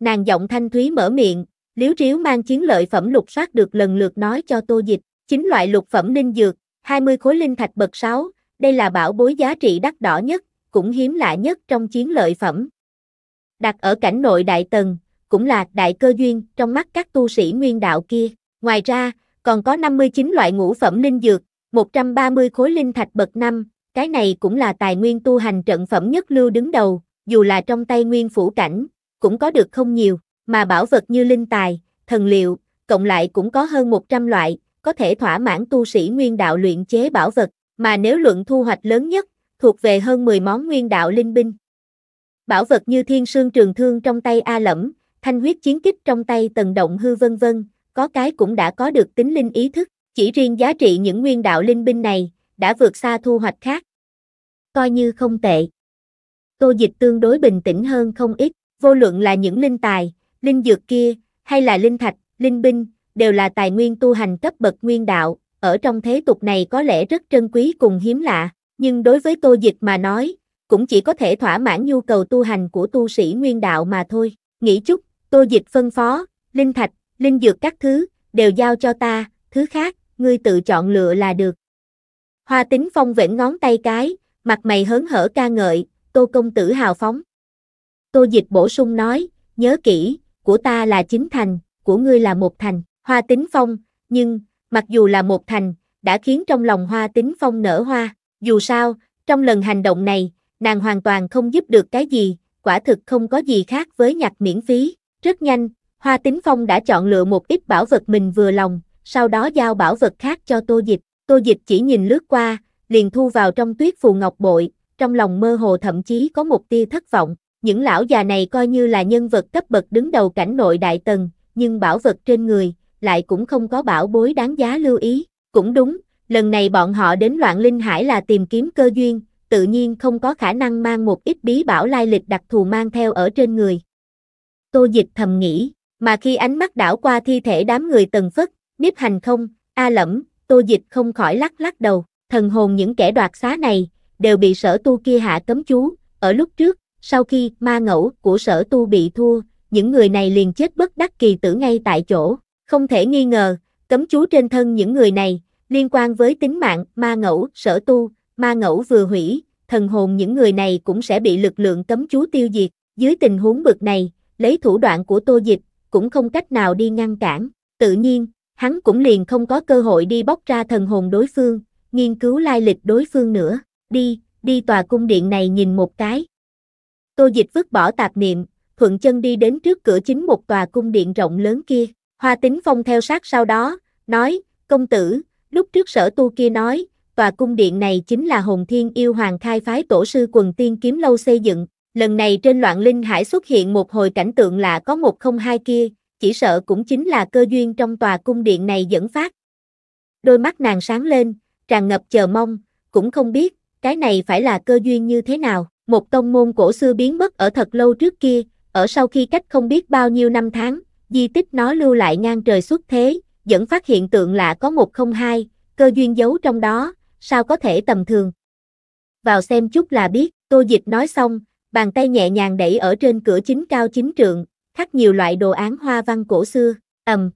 [SPEAKER 1] Nàng giọng thanh thúy mở miệng, liếu riếu mang chiến lợi phẩm lục soát được lần lượt nói cho tô dịch. Chính loại lục phẩm linh dược, 20 khối linh thạch bậc 6, đây là bảo bối giá trị đắt đỏ nhất, cũng hiếm lạ nhất trong chiến lợi phẩm. Đặt ở cảnh nội đại tần, cũng là đại cơ duyên trong mắt các tu sĩ nguyên đạo kia. Ngoài ra, còn có 59 loại ngũ phẩm linh dược, 130 khối linh thạch bậc năm, cái này cũng là tài nguyên tu hành trận phẩm nhất lưu đứng đầu, dù là trong tay nguyên phủ cảnh, cũng có được không nhiều, mà bảo vật như linh tài, thần liệu, cộng lại cũng có hơn 100 loại, có thể thỏa mãn tu sĩ nguyên đạo luyện chế bảo vật, mà nếu luận thu hoạch lớn nhất, thuộc về hơn 10 món nguyên đạo linh binh. Bảo vật như thiên sương trường thương trong tay A Lẫm, thanh huyết chiến kích trong tay tần động hư vân vân, có cái cũng đã có được tính linh ý thức, chỉ riêng giá trị những nguyên đạo linh binh này, đã vượt xa thu hoạch khác. Coi như không tệ. Tô dịch tương đối bình tĩnh hơn không ít, vô luận là những linh tài, linh dược kia, hay là linh thạch, linh binh, đều là tài nguyên tu hành cấp bậc nguyên đạo, ở trong thế tục này có lẽ rất trân quý cùng hiếm lạ, nhưng đối với tô dịch mà nói, cũng chỉ có thể thỏa mãn nhu cầu tu hành của tu sĩ nguyên đạo mà thôi. Nghĩ chút, Tô Dịch phân phó, linh thạch, linh dược các thứ, đều giao cho ta, thứ khác, ngươi tự chọn lựa là được. Hoa tính phong vểnh ngón tay cái, mặt mày hớn hở ca ngợi, tô công tử hào phóng. Tô dịch bổ sung nói, nhớ kỹ, của ta là chính thành, của ngươi là một thành, hoa tính phong, nhưng, mặc dù là một thành, đã khiến trong lòng hoa tính phong nở hoa, dù sao, trong lần hành động này, nàng hoàn toàn không giúp được cái gì, quả thực không có gì khác với nhặt miễn phí. Rất nhanh, Hoa Tính Phong đã chọn lựa một ít bảo vật mình vừa lòng, sau đó giao bảo vật khác cho Tô Dịch. Tô Dịch chỉ nhìn lướt qua, liền thu vào trong tuyết phù ngọc bội, trong lòng mơ hồ thậm chí có một tia thất vọng. Những lão già này coi như là nhân vật cấp bậc đứng đầu cảnh nội đại tần, nhưng bảo vật trên người lại cũng không có bảo bối đáng giá lưu ý. Cũng đúng, lần này bọn họ đến loạn linh hải là tìm kiếm cơ duyên, tự nhiên không có khả năng mang một ít bí bảo lai lịch đặc thù mang theo ở trên người. Tô Dịch thầm nghĩ, mà khi ánh mắt đảo qua thi thể đám người tần phất, nếp hành không, a lẫm, Tô Dịch không khỏi lắc lắc đầu, thần hồn những kẻ đoạt xá này, đều bị sở tu kia hạ cấm chú, ở lúc trước, sau khi ma ngẫu của sở tu bị thua, những người này liền chết bất đắc kỳ tử ngay tại chỗ, không thể nghi ngờ, cấm chú trên thân những người này, liên quan với tính mạng, ma ngẫu, sở tu, ma ngẫu vừa hủy, thần hồn những người này cũng sẽ bị lực lượng cấm chú tiêu diệt, dưới tình huống bực này, lấy thủ đoạn của Tô Dịch, cũng không cách nào đi ngăn cản. Tự nhiên, hắn cũng liền không có cơ hội đi bóc ra thần hồn đối phương, nghiên cứu lai lịch đối phương nữa. Đi, đi tòa cung điện này nhìn một cái. Tô Dịch vứt bỏ tạp niệm, thuận chân đi đến trước cửa chính một tòa cung điện rộng lớn kia. Hoa Tính Phong theo sát sau đó, nói, công tử, lúc trước sở tu kia nói, tòa cung điện này chính là hồn thiên yêu hoàng khai phái tổ sư quần tiên kiếm lâu xây dựng, lần này trên loạn linh hải xuất hiện một hồi cảnh tượng lạ có một không hai kia, chỉ sợ cũng chính là cơ duyên trong tòa cung điện này dẫn phát. Đôi mắt nàng sáng lên, tràn ngập chờ mong, cũng không biết, cái này phải là cơ duyên như thế nào. Một tông môn cổ xưa biến mất ở thật lâu trước kia, ở sau khi cách không biết bao nhiêu năm tháng, di tích nó lưu lại ngang trời xuất thế, dẫn phát hiện tượng lạ có một không hai, cơ duyên giấu trong đó, sao có thể tầm thường. Vào xem chút là biết, tô dịch nói xong, bàn tay nhẹ nhàng đẩy ở trên cửa chính cao chính trượng, khắc nhiều loại đồ án hoa văn cổ xưa, ầm.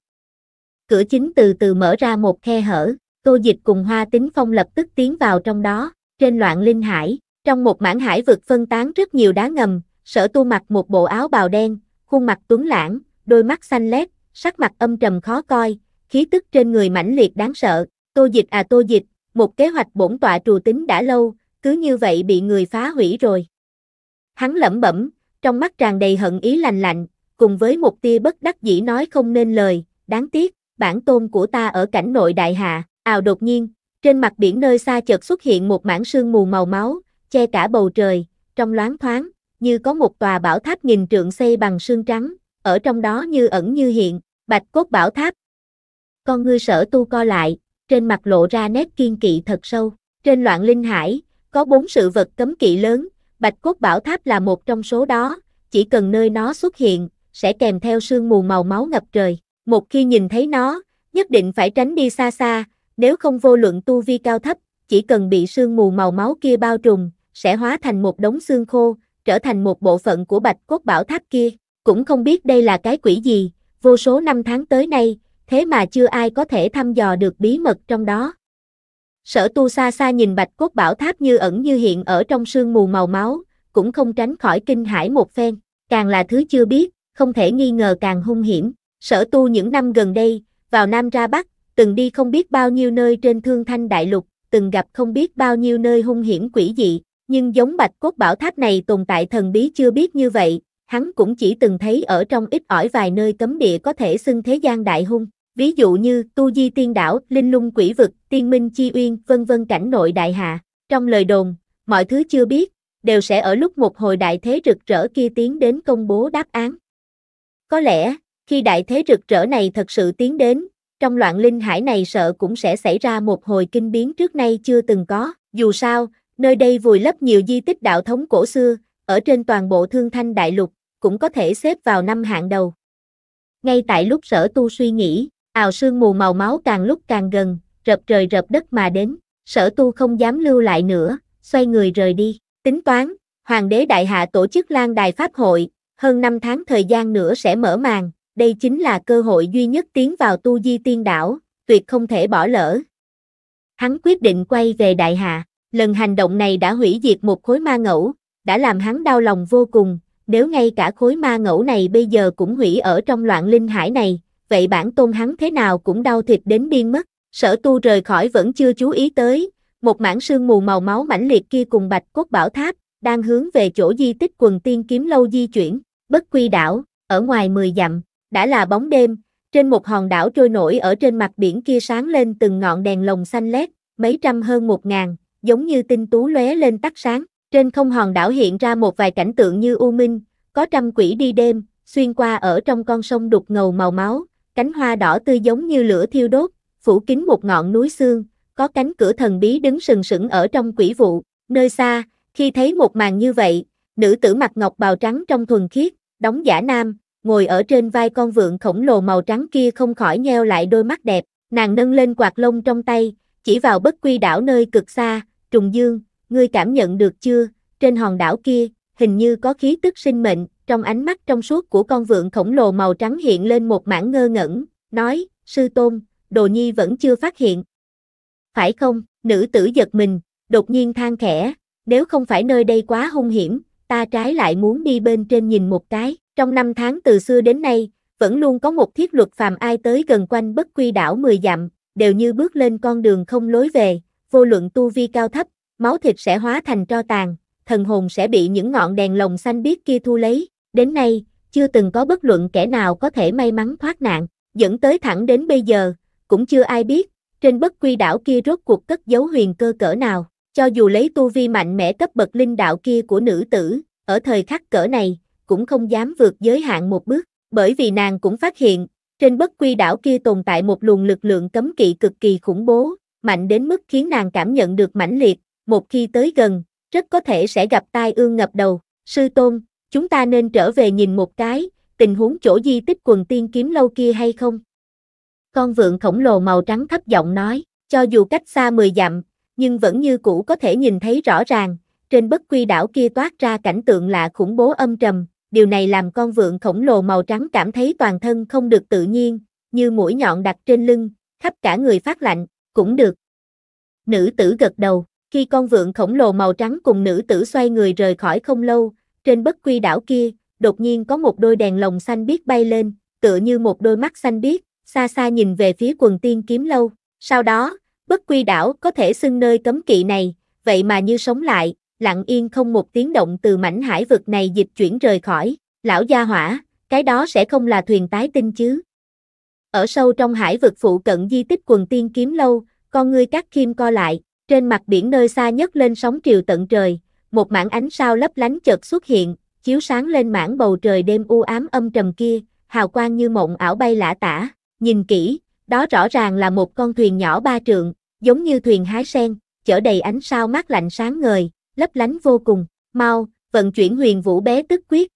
[SPEAKER 1] Cửa chính từ từ mở ra một khe hở, tô dịch cùng hoa tính phong lập tức tiến vào trong đó, trên loạn linh hải, trong một mảng hải vực phân tán rất nhiều đá ngầm, sở tu mặc một bộ áo bào đen, khuôn mặt tuấn lãng, đôi mắt xanh lét, sắc mặt âm trầm khó coi, khí tức trên người mãnh liệt đáng sợ, tô dịch à tô dịch, một kế hoạch bổn tọa trù tính đã lâu, cứ như vậy bị người phá hủy rồi. Hắn lẩm bẩm, trong mắt tràn đầy hận ý lành lạnh, cùng với một tia bất đắc dĩ nói không nên lời, đáng tiếc, bản tôn của ta ở cảnh nội đại hạ, ào đột nhiên, trên mặt biển nơi xa chợt xuất hiện một mảng sương mù màu máu, che cả bầu trời, trong loáng thoáng, như có một tòa bảo tháp nghìn trượng xây bằng sương trắng, ở trong đó như ẩn như hiện, bạch cốt bảo tháp. Con ngươi sở tu co lại, trên mặt lộ ra nét kiên kỵ thật sâu, trên loạn linh hải, có bốn sự vật cấm kỵ lớn, Bạch cốt bảo tháp là một trong số đó, chỉ cần nơi nó xuất hiện, sẽ kèm theo sương mù màu máu ngập trời. Một khi nhìn thấy nó, nhất định phải tránh đi xa xa, nếu không vô luận tu vi cao thấp, chỉ cần bị sương mù màu máu kia bao trùm, sẽ hóa thành một đống xương khô, trở thành một bộ phận của bạch cốt bảo tháp kia. Cũng không biết đây là cái quỷ gì, vô số năm tháng tới nay, thế mà chưa ai có thể thăm dò được bí mật trong đó. Sở tu xa xa nhìn bạch cốt bảo tháp như ẩn như hiện ở trong sương mù màu máu, cũng không tránh khỏi kinh hải một phen, càng là thứ chưa biết, không thể nghi ngờ càng hung hiểm. Sở tu những năm gần đây, vào Nam ra Bắc, từng đi không biết bao nhiêu nơi trên thương thanh đại lục, từng gặp không biết bao nhiêu nơi hung hiểm quỷ dị, nhưng giống bạch cốt bảo tháp này tồn tại thần bí chưa biết như vậy, hắn cũng chỉ từng thấy ở trong ít ỏi vài nơi cấm địa có thể xưng thế gian đại hung ví dụ như Tu Di Tiên Đảo, Linh Lung Quỷ Vực, Tiên Minh Chi Uyên, vân vân cảnh nội đại hạ. Trong lời đồn, mọi thứ chưa biết, đều sẽ ở lúc một hồi đại thế rực rỡ kia tiến đến công bố đáp án. Có lẽ, khi đại thế rực rỡ này thật sự tiến đến, trong loạn linh hải này sợ cũng sẽ xảy ra một hồi kinh biến trước nay chưa từng có. Dù sao, nơi đây vùi lấp nhiều di tích đạo thống cổ xưa, ở trên toàn bộ thương thanh đại lục, cũng có thể xếp vào năm hạng đầu. Ngay tại lúc sở tu suy nghĩ, ào sương mù màu máu càng lúc càng gần, rập trời rập đất mà đến, sở tu không dám lưu lại nữa, xoay người rời đi, tính toán, Hoàng đế Đại Hạ tổ chức Lan Đài Pháp hội, hơn 5 tháng thời gian nữa sẽ mở màn, đây chính là cơ hội duy nhất tiến vào tu di tiên đảo, tuyệt không thể bỏ lỡ. Hắn quyết định quay về Đại Hạ, lần hành động này đã hủy diệt một khối ma ngẫu, đã làm hắn đau lòng vô cùng, nếu ngay cả khối ma ngẫu này bây giờ cũng hủy ở trong loạn linh hải này, vậy bản tôn hắn thế nào cũng đau thịt đến điên mất, sở tu rời khỏi vẫn chưa chú ý tới, một mảng sương mù màu máu mãnh liệt kia cùng bạch cốt bảo tháp, đang hướng về chỗ di tích quần tiên kiếm lâu di chuyển, bất quy đảo, ở ngoài 10 dặm, đã là bóng đêm, trên một hòn đảo trôi nổi ở trên mặt biển kia sáng lên từng ngọn đèn lồng xanh lét, mấy trăm hơn một ngàn, giống như tinh tú lóe lên tắt sáng, trên không hòn đảo hiện ra một vài cảnh tượng như u minh, có trăm quỷ đi đêm, xuyên qua ở trong con sông đục ngầu màu máu, cánh hoa đỏ tươi giống như lửa thiêu đốt, phủ kín một ngọn núi xương, có cánh cửa thần bí đứng sừng sững ở trong quỷ vụ, nơi xa, khi thấy một màn như vậy, nữ tử mặt ngọc bào trắng trong thuần khiết, đóng giả nam, ngồi ở trên vai con vượn khổng lồ màu trắng kia không khỏi nheo lại đôi mắt đẹp, nàng nâng lên quạt lông trong tay, chỉ vào bất quy đảo nơi cực xa, trùng dương, ngươi cảm nhận được chưa, trên hòn đảo kia, hình như có khí tức sinh mệnh, trong ánh mắt trong suốt của con vượn khổng lồ màu trắng hiện lên một mảng ngơ ngẩn, nói, sư tôn, đồ nhi vẫn chưa phát hiện. Phải không, nữ tử giật mình, đột nhiên than khẽ, nếu không phải nơi đây quá hung hiểm, ta trái lại muốn đi bên trên nhìn một cái, trong năm tháng từ xưa đến nay, vẫn luôn có một thiết luật phàm ai tới gần quanh bất quy đảo 10 dặm, đều như bước lên con đường không lối về, vô luận tu vi cao thấp, máu thịt sẽ hóa thành tro tàn, thần hồn sẽ bị những ngọn đèn lồng xanh biết kia thu lấy, Đến nay, chưa từng có bất luận kẻ nào có thể may mắn thoát nạn, dẫn tới thẳng đến bây giờ, cũng chưa ai biết, trên bất quy đảo kia rốt cuộc cất giấu huyền cơ cỡ nào, cho dù lấy tu vi mạnh mẽ cấp bậc linh đạo kia của nữ tử, ở thời khắc cỡ này, cũng không dám vượt giới hạn một bước, bởi vì nàng cũng phát hiện, trên bất quy đảo kia tồn tại một luồng lực lượng cấm kỵ cực kỳ khủng bố, mạnh đến mức khiến nàng cảm nhận được mãnh liệt, một khi tới gần, rất có thể sẽ gặp tai ương ngập đầu. Sư Tôn, chúng ta nên trở về nhìn một cái, tình huống chỗ di tích quần tiên kiếm lâu kia hay không? Con vượn khổng lồ màu trắng thấp giọng nói, cho dù cách xa 10 dặm, nhưng vẫn như cũ có thể nhìn thấy rõ ràng, trên bất quy đảo kia toát ra cảnh tượng lạ khủng bố âm trầm, điều này làm con vượn khổng lồ màu trắng cảm thấy toàn thân không được tự nhiên, như mũi nhọn đặt trên lưng, khắp cả người phát lạnh, cũng được. Nữ tử gật đầu, khi con vượn khổng lồ màu trắng cùng nữ tử xoay người rời khỏi không lâu, trên bất quy đảo kia, đột nhiên có một đôi đèn lồng xanh biếc bay lên, tựa như một đôi mắt xanh biếc, xa xa nhìn về phía quần tiên kiếm lâu. Sau đó, bất quy đảo có thể xưng nơi cấm kỵ này, vậy mà như sống lại, lặng yên không một tiếng động từ mảnh hải vực này dịch chuyển rời khỏi, lão gia hỏa, cái đó sẽ không là thuyền tái tinh chứ. Ở sâu trong hải vực phụ cận di tích quần tiên kiếm lâu, con người các kim co lại, trên mặt biển nơi xa nhất lên sóng triều tận trời, một mảng ánh sao lấp lánh chợt xuất hiện, chiếu sáng lên mảng bầu trời đêm u ám âm trầm kia, hào quang như mộng ảo bay lả tả, nhìn kỹ, đó rõ ràng là một con thuyền nhỏ ba trượng, giống như thuyền hái sen, chở đầy ánh sao mát lạnh sáng ngời, lấp lánh vô cùng, mau, vận chuyển huyền vũ bé tức quyết.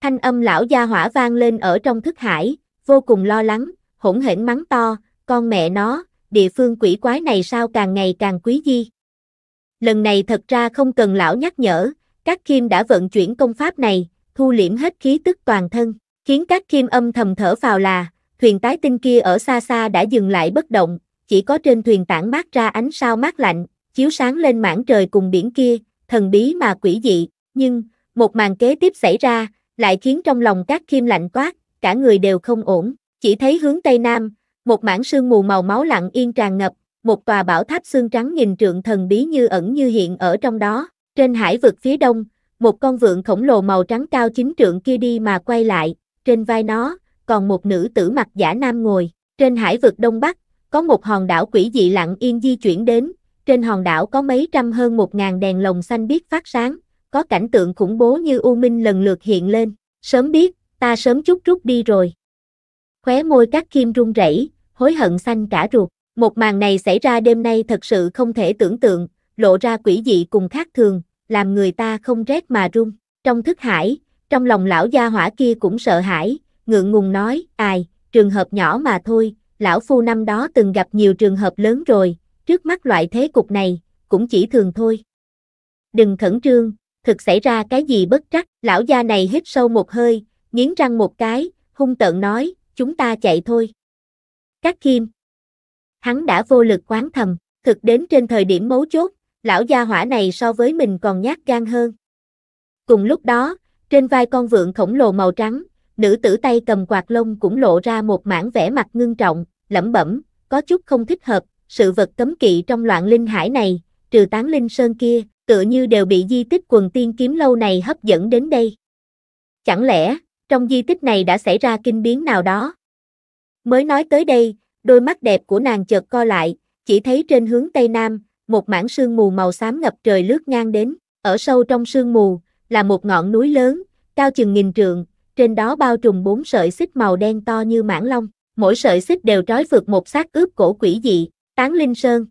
[SPEAKER 1] Thanh âm lão gia hỏa vang lên ở trong thức hải, vô cùng lo lắng, hỗn hển mắng to, con mẹ nó, địa phương quỷ quái này sao càng ngày càng quý di lần này thật ra không cần lão nhắc nhở, các kim đã vận chuyển công pháp này, thu liễm hết khí tức toàn thân, khiến các kim âm thầm thở vào là, thuyền tái tinh kia ở xa xa đã dừng lại bất động, chỉ có trên thuyền tản mát ra ánh sao mát lạnh, chiếu sáng lên mảng trời cùng biển kia, thần bí mà quỷ dị, nhưng, một màn kế tiếp xảy ra, lại khiến trong lòng các kim lạnh toát, cả người đều không ổn, chỉ thấy hướng Tây Nam, một mảng sương mù màu máu lặng yên tràn ngập, một tòa bảo tháp xương trắng nhìn trượng thần bí như ẩn như hiện ở trong đó, trên hải vực phía đông, một con vượn khổng lồ màu trắng cao chính trượng kia đi mà quay lại, trên vai nó, còn một nữ tử mặt giả nam ngồi, trên hải vực đông bắc, có một hòn đảo quỷ dị lặng yên di chuyển đến, trên hòn đảo có mấy trăm hơn một ngàn đèn lồng xanh biếc phát sáng, có cảnh tượng khủng bố như u minh lần lượt hiện lên, sớm biết, ta sớm chút rút đi rồi. Khóe môi các kim run rẩy, hối hận xanh cả ruột. Một màn này xảy ra đêm nay thật sự không thể tưởng tượng, lộ ra quỷ dị cùng khác thường, làm người ta không rét mà run. Trong thức hải, trong lòng lão gia hỏa kia cũng sợ hãi, ngượng ngùng nói, ai, trường hợp nhỏ mà thôi, lão phu năm đó từng gặp nhiều trường hợp lớn rồi, trước mắt loại thế cục này, cũng chỉ thường thôi. Đừng khẩn trương, thực xảy ra cái gì bất trắc, lão gia này hít sâu một hơi, nghiến răng một cái, hung tợn nói, chúng ta chạy thôi. Các kim hắn đã vô lực quán thầm, thực đến trên thời điểm mấu chốt, lão gia hỏa này so với mình còn nhát gan hơn. Cùng lúc đó, trên vai con vượn khổng lồ màu trắng, nữ tử tay cầm quạt lông cũng lộ ra một mảng vẻ mặt ngưng trọng, lẩm bẩm, có chút không thích hợp, sự vật cấm kỵ trong loạn linh hải này, trừ tán linh sơn kia, tựa như đều bị di tích quần tiên kiếm lâu này hấp dẫn đến đây. Chẳng lẽ, trong di tích này đã xảy ra kinh biến nào đó? Mới nói tới đây, đôi mắt đẹp của nàng chợt co lại, chỉ thấy trên hướng tây nam, một mảng sương mù màu xám ngập trời lướt ngang đến, ở sâu trong sương mù, là một ngọn núi lớn, cao chừng nghìn trượng, trên đó bao trùm bốn sợi xích màu đen to như mảng long, mỗi sợi xích đều trói vượt một xác ướp cổ quỷ dị, tán linh sơn.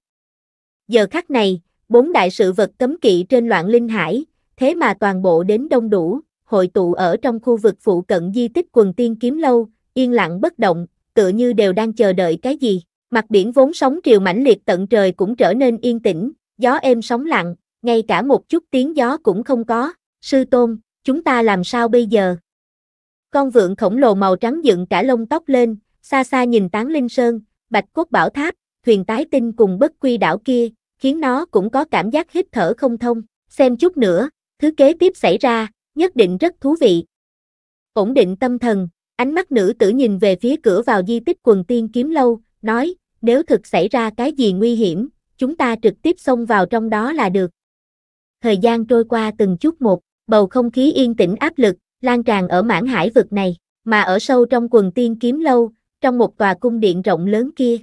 [SPEAKER 1] Giờ khắc này, bốn đại sự vật cấm kỵ trên loạn linh hải, thế mà toàn bộ đến đông đủ, hội tụ ở trong khu vực phụ cận di tích quần tiên kiếm lâu, yên lặng bất động, tựa như đều đang chờ đợi cái gì. Mặt biển vốn sóng triều mãnh liệt tận trời cũng trở nên yên tĩnh, gió êm sóng lặng, ngay cả một chút tiếng gió cũng không có. Sư Tôn, chúng ta làm sao bây giờ? Con vượn khổng lồ màu trắng dựng cả lông tóc lên, xa xa nhìn tán linh sơn, bạch cốt bảo tháp, thuyền tái tinh cùng bất quy đảo kia, khiến nó cũng có cảm giác hít thở không thông. Xem chút nữa, thứ kế tiếp xảy ra, nhất định rất thú vị. Ổn định tâm thần, Ánh mắt nữ tử nhìn về phía cửa vào di tích quần tiên kiếm lâu, nói, nếu thực xảy ra cái gì nguy hiểm, chúng ta trực tiếp xông vào trong đó là được. Thời gian trôi qua từng chút một, bầu không khí yên tĩnh áp lực, lan tràn ở mảng hải vực này, mà ở sâu trong quần tiên kiếm lâu, trong một tòa cung điện rộng lớn kia.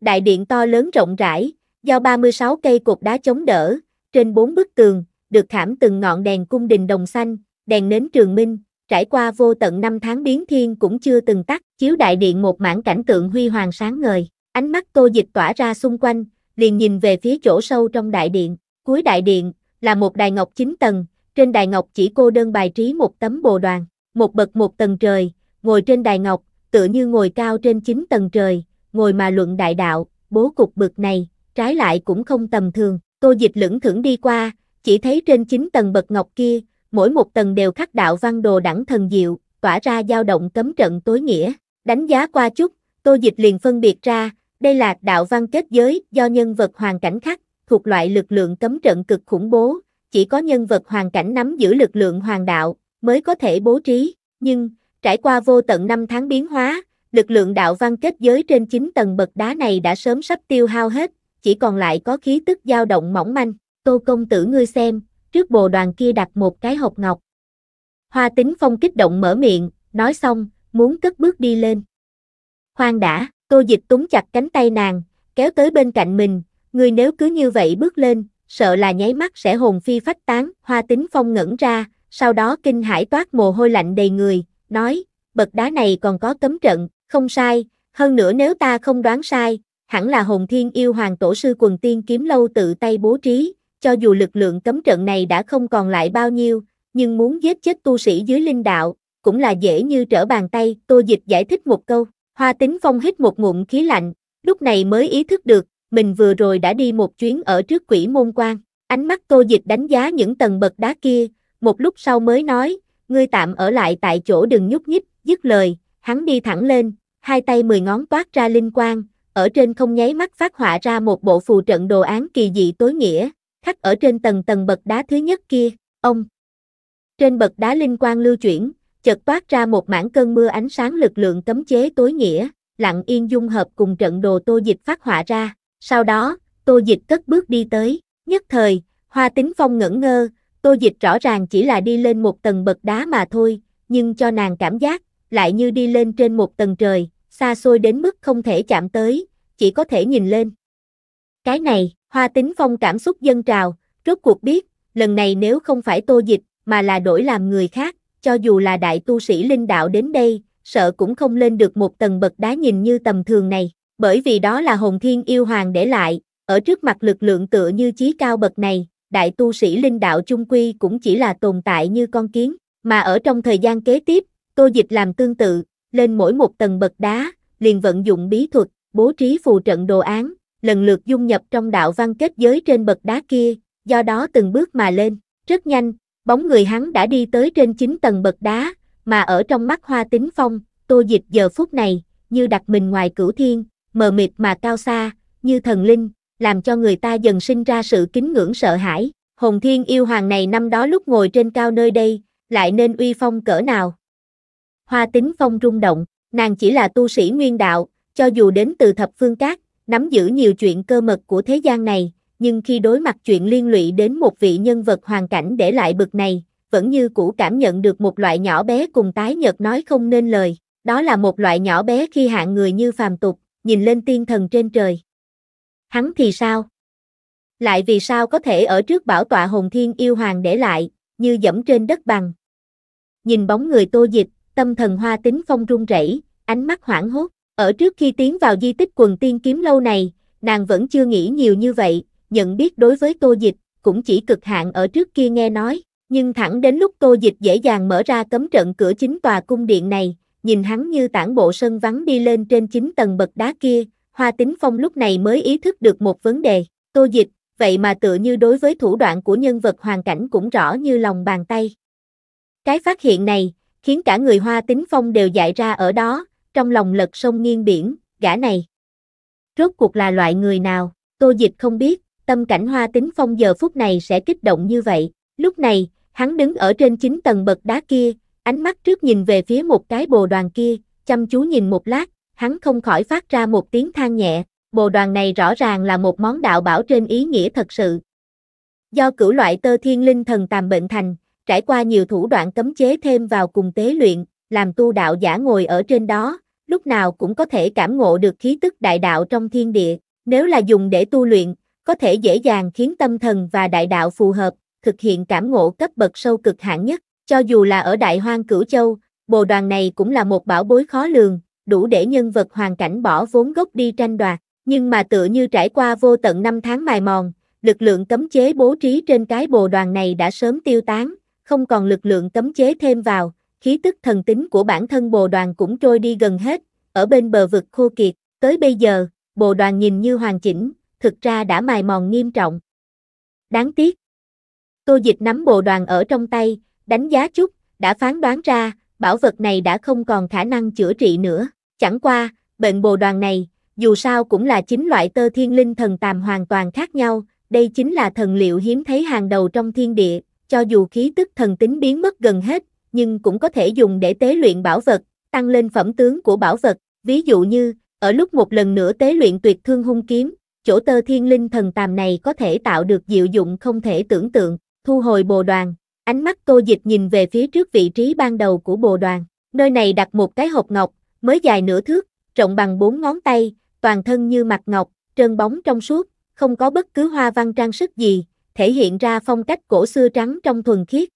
[SPEAKER 1] Đại điện to lớn rộng rãi, do 36 cây cột đá chống đỡ, trên bốn bức tường, được thảm từng ngọn đèn cung đình đồng xanh, đèn nến trường minh, trải qua vô tận năm tháng biến thiên cũng chưa từng tắt, chiếu đại điện một mảng cảnh tượng huy hoàng sáng ngời, ánh mắt tô dịch tỏa ra xung quanh, liền nhìn về phía chỗ sâu trong đại điện, cuối đại điện, là một đài ngọc chín tầng, trên đài ngọc chỉ cô đơn bài trí một tấm bồ đoàn, một bậc một tầng trời, ngồi trên đài ngọc, tựa như ngồi cao trên chín tầng trời, ngồi mà luận đại đạo, bố cục bực này, trái lại cũng không tầm thường, tô dịch lưỡng thưởng đi qua, chỉ thấy trên chín tầng bậc ngọc kia, mỗi một tầng đều khắc đạo văn đồ đẳng thần diệu, tỏa ra dao động cấm trận tối nghĩa. Đánh giá qua chút, Tô Dịch liền phân biệt ra, đây là đạo văn kết giới do nhân vật hoàn cảnh khắc, thuộc loại lực lượng cấm trận cực khủng bố, chỉ có nhân vật hoàn cảnh nắm giữ lực lượng hoàng đạo mới có thể bố trí, nhưng trải qua vô tận năm tháng biến hóa, lực lượng đạo văn kết giới trên 9 tầng bậc đá này đã sớm sắp tiêu hao hết, chỉ còn lại có khí tức dao động mỏng manh. Tô công tử ngươi xem, trước bồ đoàn kia đặt một cái hộp ngọc. Hoa tính phong kích động mở miệng, nói xong, muốn cất bước đi lên. Khoan đã, cô dịch túng chặt cánh tay nàng, kéo tới bên cạnh mình, người nếu cứ như vậy bước lên, sợ là nháy mắt sẽ hồn phi phách tán, hoa tính phong ngẩn ra, sau đó kinh hải toát mồ hôi lạnh đầy người, nói, bậc đá này còn có cấm trận, không sai, hơn nữa nếu ta không đoán sai, hẳn là hồn thiên yêu hoàng tổ sư quần tiên kiếm lâu tự tay bố trí, cho dù lực lượng cấm trận này đã không còn lại bao nhiêu, nhưng muốn giết chết tu sĩ dưới linh đạo, cũng là dễ như trở bàn tay, Tô Dịch giải thích một câu, Hoa Tính Phong hít một ngụm khí lạnh, lúc này mới ý thức được, mình vừa rồi đã đi một chuyến ở trước quỷ môn quan, ánh mắt Tô Dịch đánh giá những tầng bậc đá kia, một lúc sau mới nói, ngươi tạm ở lại tại chỗ đừng nhúc nhích, dứt lời, hắn đi thẳng lên, hai tay mười ngón toát ra linh quang, ở trên không nháy mắt phát họa ra một bộ phù trận đồ án kỳ dị tối nghĩa, khắc ở trên tầng tầng bậc đá thứ nhất kia, ông. Trên bậc đá linh quang lưu chuyển, chợt toát ra một mảng cơn mưa ánh sáng lực lượng cấm chế tối nghĩa, lặng yên dung hợp cùng trận đồ tô dịch phát họa ra, sau đó, tô dịch cất bước đi tới, nhất thời, hoa tính phong ngẩn ngơ, tô dịch rõ ràng chỉ là đi lên một tầng bậc đá mà thôi, nhưng cho nàng cảm giác, lại như đi lên trên một tầng trời, xa xôi đến mức không thể chạm tới, chỉ có thể nhìn lên. Cái này Hoa tính phong cảm xúc dân trào, rốt cuộc biết, lần này nếu không phải tô dịch, mà là đổi làm người khác, cho dù là đại tu sĩ linh đạo đến đây, sợ cũng không lên được một tầng bậc đá nhìn như tầm thường này, bởi vì đó là hồn thiên yêu hoàng để lại, ở trước mặt lực lượng tựa như chí cao bậc này, đại tu sĩ linh đạo chung quy cũng chỉ là tồn tại như con kiến, mà ở trong thời gian kế tiếp, tô dịch làm tương tự, lên mỗi một tầng bậc đá, liền vận dụng bí thuật, bố trí phù trận đồ án, lần lượt dung nhập trong đạo văn kết giới trên bậc đá kia, do đó từng bước mà lên, rất nhanh, bóng người hắn đã đi tới trên chín tầng bậc đá, mà ở trong mắt hoa tính phong, tô dịch giờ phút này, như đặt mình ngoài cửu thiên, mờ mịt mà cao xa, như thần linh, làm cho người ta dần sinh ra sự kính ngưỡng sợ hãi. Hồng Thiên yêu hoàng này năm đó lúc ngồi trên cao nơi đây, lại nên uy phong cỡ nào? Hoa tính phong rung động, nàng chỉ là tu sĩ nguyên đạo, cho dù đến từ thập phương cát, nắm giữ nhiều chuyện cơ mật của thế gian này, nhưng khi đối mặt chuyện liên lụy đến một vị nhân vật hoàn cảnh để lại bực này, vẫn như cũ cảm nhận được một loại nhỏ bé cùng tái nhật nói không nên lời, đó là một loại nhỏ bé khi hạng người như phàm tục, nhìn lên tiên thần trên trời. Hắn thì sao? Lại vì sao có thể ở trước bảo tọa hồn thiên yêu hoàng để lại, như dẫm trên đất bằng? Nhìn bóng người tô dịch, tâm thần hoa tính phong rung rẩy, ánh mắt hoảng hốt. Ở trước khi tiến vào di tích quần tiên kiếm lâu này, nàng vẫn chưa nghĩ nhiều như vậy, nhận biết đối với tô dịch, cũng chỉ cực hạn ở trước kia nghe nói, nhưng thẳng đến lúc tô dịch dễ dàng mở ra cấm trận cửa chính tòa cung điện này, nhìn hắn như tản bộ sân vắng đi lên trên chín tầng bậc đá kia, hoa tính phong lúc này mới ý thức được một vấn đề, tô dịch, vậy mà tự như đối với thủ đoạn của nhân vật hoàn cảnh cũng rõ như lòng bàn tay. Cái phát hiện này, khiến cả người hoa tính phong đều dại ra ở đó, trong lòng lật sông nghiêng biển, gã này. Rốt cuộc là loại người nào, tô dịch không biết, tâm cảnh hoa tính phong giờ phút này sẽ kích động như vậy. Lúc này, hắn đứng ở trên chính tầng bậc đá kia, ánh mắt trước nhìn về phía một cái bồ đoàn kia, chăm chú nhìn một lát, hắn không khỏi phát ra một tiếng than nhẹ, bồ đoàn này rõ ràng là một món đạo bảo trên ý nghĩa thật sự. Do cửu loại tơ thiên linh thần tàm bệnh thành, trải qua nhiều thủ đoạn cấm chế thêm vào cùng tế luyện, làm tu đạo giả ngồi ở trên đó, lúc nào cũng có thể cảm ngộ được khí tức đại đạo trong thiên địa, nếu là dùng để tu luyện, có thể dễ dàng khiến tâm thần và đại đạo phù hợp, thực hiện cảm ngộ cấp bậc sâu cực hạn nhất, cho dù là ở Đại Hoang Cửu Châu, bồ đoàn này cũng là một bảo bối khó lường, đủ để nhân vật hoàn cảnh bỏ vốn gốc đi tranh đoạt, nhưng mà tựa như trải qua vô tận năm tháng mài mòn, lực lượng cấm chế bố trí trên cái bồ đoàn này đã sớm tiêu tán, không còn lực lượng cấm chế thêm vào, khí tức thần tính của bản thân bồ đoàn cũng trôi đi gần hết, ở bên bờ vực khô kiệt, tới bây giờ, bồ đoàn nhìn như hoàn chỉnh, thực ra đã mài mòn nghiêm trọng. Đáng tiếc. Tô dịch nắm bồ đoàn ở trong tay, đánh giá chút, đã phán đoán ra, bảo vật này đã không còn khả năng chữa trị nữa. Chẳng qua, bệnh bồ đoàn này, dù sao cũng là chính loại tơ thiên linh thần tàm hoàn toàn khác nhau, đây chính là thần liệu hiếm thấy hàng đầu trong thiên địa, cho dù khí tức thần tính biến mất gần hết, nhưng cũng có thể dùng để tế luyện bảo vật, tăng lên phẩm tướng của bảo vật, ví dụ như, ở lúc một lần nữa tế luyện tuyệt thương hung kiếm, chỗ tơ thiên linh thần tàm này có thể tạo được diệu dụng không thể tưởng tượng, thu hồi bồ đoàn, ánh mắt tô dịch nhìn về phía trước vị trí ban đầu của bồ đoàn, nơi này đặt một cái hộp ngọc, mới dài nửa thước, rộng bằng bốn ngón tay, toàn thân như mặt ngọc, trơn bóng trong suốt, không có bất cứ hoa văn trang sức gì, thể hiện ra phong cách cổ xưa trắng trong thuần khiết.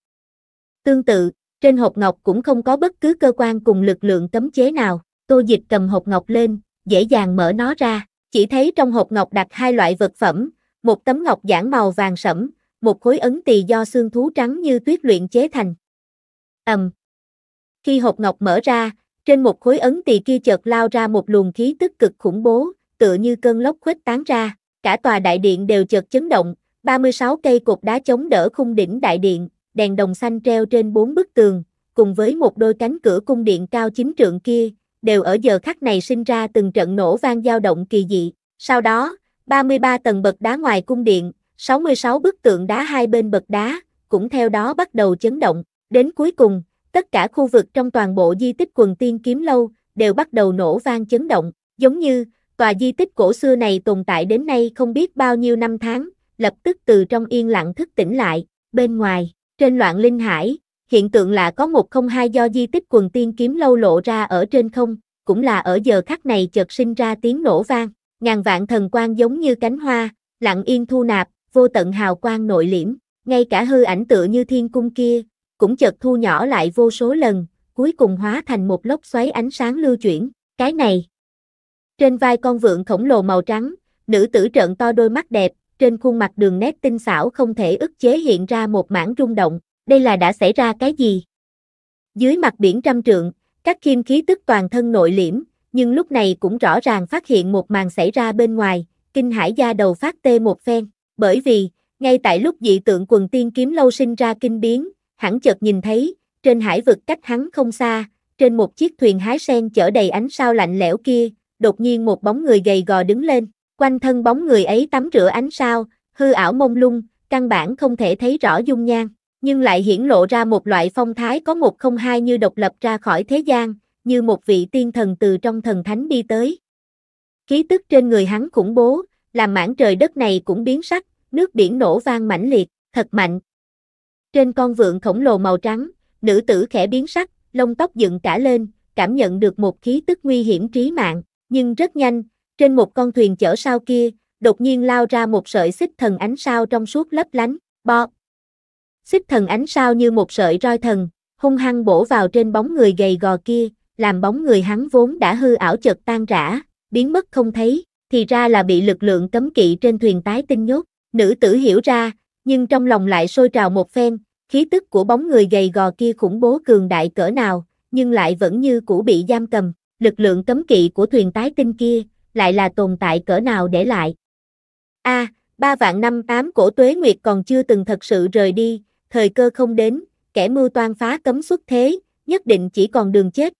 [SPEAKER 1] Tương tự, trên hộp ngọc cũng không có bất cứ cơ quan cùng lực lượng cấm chế nào. Tô Dịch cầm hộp ngọc lên, dễ dàng mở nó ra. Chỉ thấy trong hộp ngọc đặt hai loại vật phẩm, một tấm ngọc giản màu vàng sẫm, một khối ấn tỳ do xương thú trắng như tuyết luyện chế thành. Ầm. Um. Khi hộp ngọc mở ra, trên một khối ấn tỳ kia chợt lao ra một luồng khí tức cực khủng bố, tựa như cơn lốc khuếch tán ra, cả tòa đại điện đều chợt chấn động, 36 cây cột đá chống đỡ khung đỉnh đại điện, đèn đồng xanh treo trên bốn bức tường, cùng với một đôi cánh cửa cung điện cao chín trượng kia, đều ở giờ khắc này sinh ra từng trận nổ vang dao động kỳ dị. Sau đó, 33 tầng bậc đá ngoài cung điện, 66 bức tượng đá hai bên bậc đá, cũng theo đó bắt đầu chấn động. Đến cuối cùng, tất cả khu vực trong toàn bộ di tích quần tiên kiếm lâu, đều bắt đầu nổ vang chấn động, giống như, tòa di tích cổ xưa này tồn tại đến nay không biết bao nhiêu năm tháng, lập tức từ trong yên lặng thức tỉnh lại, bên ngoài, trên loạn linh hải, hiện tượng lạ có một không hai do di tích quần tiên kiếm lâu lộ ra ở trên không, cũng là ở giờ khắc này chợt sinh ra tiếng nổ vang, ngàn vạn thần quang giống như cánh hoa, lặng yên thu nạp, vô tận hào quang nội liễm, ngay cả hư ảnh tựa như thiên cung kia, cũng chợt thu nhỏ lại vô số lần, cuối cùng hóa thành một lốc xoáy ánh sáng lưu chuyển, cái này. Trên vai con vượng khổng lồ màu trắng, nữ tử trợn to đôi mắt đẹp, trên khuôn mặt đường nét tinh xảo không thể ức chế hiện ra một mảng rung động, đây là đã xảy ra cái gì? Dưới mặt biển trăm trượng, các kim khí tức toàn thân nội liễm, nhưng lúc này cũng rõ ràng phát hiện một màn xảy ra bên ngoài, kinh hải gia đầu phát tê một phen, bởi vì, ngay tại lúc dị tượng quần tiên kiếm lâu sinh ra kinh biến, hẳn chợt nhìn thấy, trên hải vực cách hắn không xa, trên một chiếc thuyền hái sen chở đầy ánh sao lạnh lẽo kia, đột nhiên một bóng người gầy gò đứng lên, Quanh thân bóng người ấy tắm rửa ánh sao, hư ảo mông lung, căn bản không thể thấy rõ dung nhan, nhưng lại hiển lộ ra một loại phong thái có một không hai như độc lập ra khỏi thế gian, như một vị tiên thần từ trong thần thánh đi tới. Ký tức trên người hắn khủng bố, làm mảng trời đất này cũng biến sắc, nước biển nổ vang mãnh liệt, thật mạnh. Trên con vượn khổng lồ màu trắng, nữ tử khẽ biến sắc, lông tóc dựng cả lên, cảm nhận được một khí tức nguy hiểm trí mạng, nhưng rất nhanh, trên một con thuyền chở sao kia, đột nhiên lao ra một sợi xích thần ánh sao trong suốt lấp lánh, bo. Xích thần ánh sao như một sợi roi thần, hung hăng bổ vào trên bóng người gầy gò kia, làm bóng người hắn vốn đã hư ảo chợt tan rã, biến mất không thấy, thì ra là bị lực lượng cấm kỵ trên thuyền tái tinh nhốt, nữ tử hiểu ra, nhưng trong lòng lại sôi trào một phen, khí tức của bóng người gầy gò kia khủng bố cường đại cỡ nào, nhưng lại vẫn như cũ bị giam cầm, lực lượng cấm kỵ của thuyền tái tinh kia, lại là tồn tại cỡ nào để lại. A, à, ba vạn năm ám cổ tuế nguyệt còn chưa từng thật sự rời đi, thời cơ không đến, kẻ mưu toan phá cấm xuất thế, nhất định chỉ còn đường chết.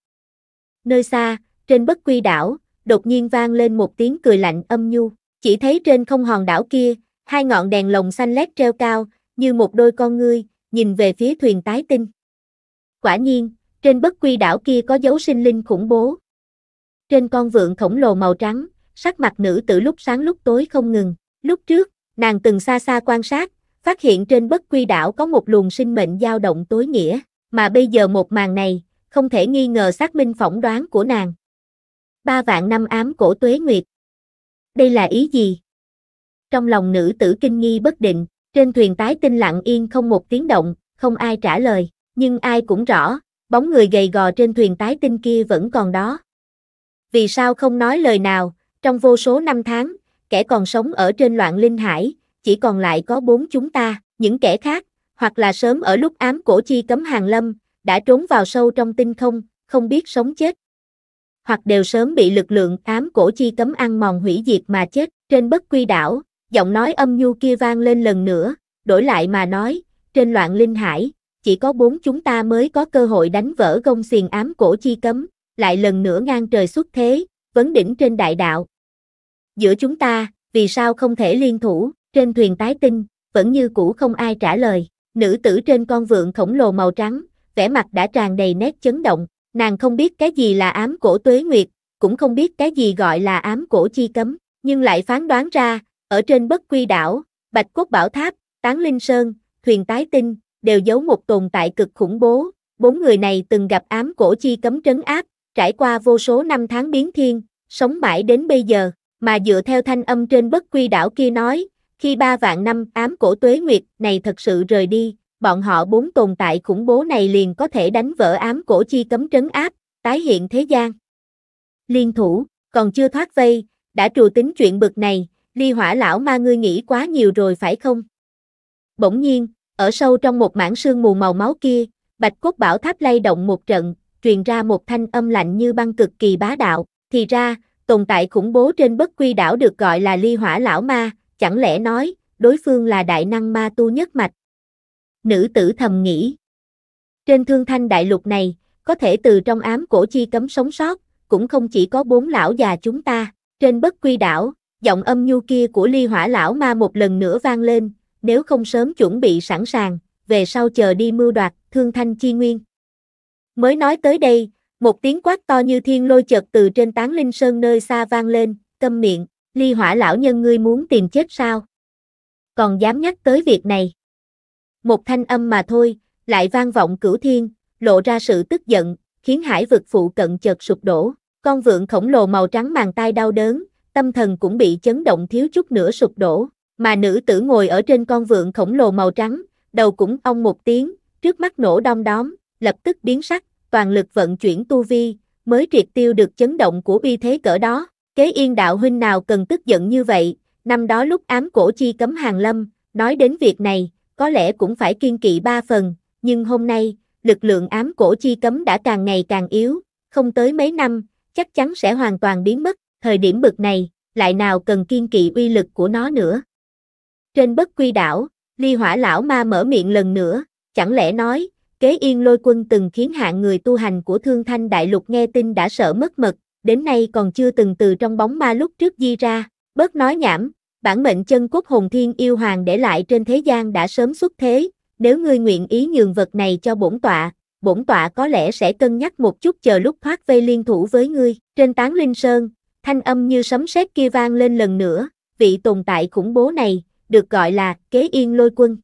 [SPEAKER 1] Nơi xa, trên bất quy đảo, đột nhiên vang lên một tiếng cười lạnh âm nhu, chỉ thấy trên không hòn đảo kia, hai ngọn đèn lồng xanh lét treo cao, như một đôi con ngươi, nhìn về phía thuyền tái tinh. Quả nhiên, trên bất quy đảo kia có dấu sinh linh khủng bố, trên con vượn khổng lồ màu trắng, sắc mặt nữ tử lúc sáng lúc tối không ngừng. Lúc trước, nàng từng xa xa quan sát, phát hiện trên bất quy đảo có một luồng sinh mệnh dao động tối nghĩa, mà bây giờ một màn này, không thể nghi ngờ xác minh phỏng đoán của nàng. Ba vạn năm ám cổ tuế nguyệt. Đây là ý gì? Trong lòng nữ tử kinh nghi bất định, trên thuyền tái tinh lặng yên không một tiếng động, không ai trả lời, nhưng ai cũng rõ, bóng người gầy gò trên thuyền tái tinh kia vẫn còn đó, vì sao không nói lời nào, trong vô số năm tháng, kẻ còn sống ở trên loạn linh hải, chỉ còn lại có bốn chúng ta, những kẻ khác, hoặc là sớm ở lúc ám cổ chi cấm hàng lâm, đã trốn vào sâu trong tinh không, không biết sống chết. Hoặc đều sớm bị lực lượng ám cổ chi cấm ăn mòn hủy diệt mà chết, trên bất quy đảo, giọng nói âm nhu kia vang lên lần nữa, đổi lại mà nói, trên loạn linh hải, chỉ có bốn chúng ta mới có cơ hội đánh vỡ gông xiềng ám cổ chi cấm, lại lần nữa ngang trời xuất thế, vấn đỉnh trên đại đạo. Giữa chúng ta, vì sao không thể liên thủ, trên thuyền tái tinh, vẫn như cũ không ai trả lời. Nữ tử trên con vượn khổng lồ màu trắng, vẻ mặt đã tràn đầy nét chấn động, nàng không biết cái gì là ám cổ tuế nguyệt, cũng không biết cái gì gọi là ám cổ chi cấm, nhưng lại phán đoán ra, ở trên bất quy đảo, bạch quốc bảo tháp, tán linh sơn, thuyền tái tinh, đều giấu một tồn tại cực khủng bố, bốn người này từng gặp ám cổ chi cấm trấn áp, trải qua vô số năm tháng biến thiên, sống mãi đến bây giờ, mà dựa theo thanh âm trên bất quy đảo kia nói, khi ba vạn năm ám cổ tuế nguyệt này thật sự rời đi, bọn họ bốn tồn tại khủng bố này liền có thể đánh vỡ ám cổ chi cấm trấn áp, tái hiện thế gian. Liên thủ, còn chưa thoát vây, đã trù tính chuyện bực này, ly hỏa lão ma ngươi nghĩ quá nhiều rồi phải không? Bỗng nhiên, ở sâu trong một mảng sương mù màu máu kia, bạch cốt bảo tháp lay động một trận, truyền ra một thanh âm lạnh như băng cực kỳ bá đạo, thì ra, tồn tại khủng bố trên bất quy đảo được gọi là ly hỏa lão ma, chẳng lẽ nói, đối phương là đại năng ma tu nhất mạch. Nữ tử thầm nghĩ. Trên thương thanh đại lục này, có thể từ trong ám cổ chi cấm sống sót, cũng không chỉ có bốn lão già chúng ta, trên bất quy đảo, giọng âm nhu kia của ly hỏa lão ma một lần nữa vang lên, nếu không sớm chuẩn bị sẵn sàng, về sau chờ đi mưu đoạt, thương thanh chi nguyên. Mới nói tới đây, một tiếng quát to như thiên lôi chợt từ trên tán linh sơn nơi xa vang lên, câm miệng, ly hỏa lão nhân ngươi muốn tìm chết sao? Còn dám nhắc tới việc này. Một thanh âm mà thôi, lại vang vọng cửu thiên, lộ ra sự tức giận, khiến hải vực phụ cận chợt sụp đổ. Con vượn khổng lồ màu trắng màng tai đau đớn, tâm thần cũng bị chấn động thiếu chút nữa sụp đổ. Mà nữ tử ngồi ở trên con vượn khổng lồ màu trắng, đầu cũng ong một tiếng, trước mắt nổ đong đóm, lập tức biến sắc, toàn lực vận chuyển tu vi, mới triệt tiêu được chấn động của bi thế cỡ đó. Kế yên đạo huynh nào cần tức giận như vậy, năm đó lúc ám cổ chi cấm hàng lâm, nói đến việc này, có lẽ cũng phải kiên kỵ ba phần, nhưng hôm nay, lực lượng ám cổ chi cấm đã càng ngày càng yếu, không tới mấy năm, chắc chắn sẽ hoàn toàn biến mất, thời điểm bực này, lại nào cần kiên kỵ uy lực của nó nữa. Trên bất quy đảo, ly hỏa lão ma mở miệng lần nữa, chẳng lẽ nói, Kế yên lôi quân từng khiến hạng người tu hành của thương thanh đại lục nghe tin đã sợ mất mật, đến nay còn chưa từng từ trong bóng ma lúc trước di ra, bớt nói nhảm, bản mệnh chân quốc hồn thiên yêu hoàng để lại trên thế gian đã sớm xuất thế, nếu ngươi nguyện ý nhường vật này cho bổn tọa, bổn tọa có lẽ sẽ cân nhắc một chút chờ lúc thoát vây liên thủ với ngươi. Trên tán linh sơn, thanh âm như sấm sét kia vang lên lần nữa, vị tồn tại khủng bố này, được gọi là kế yên lôi quân.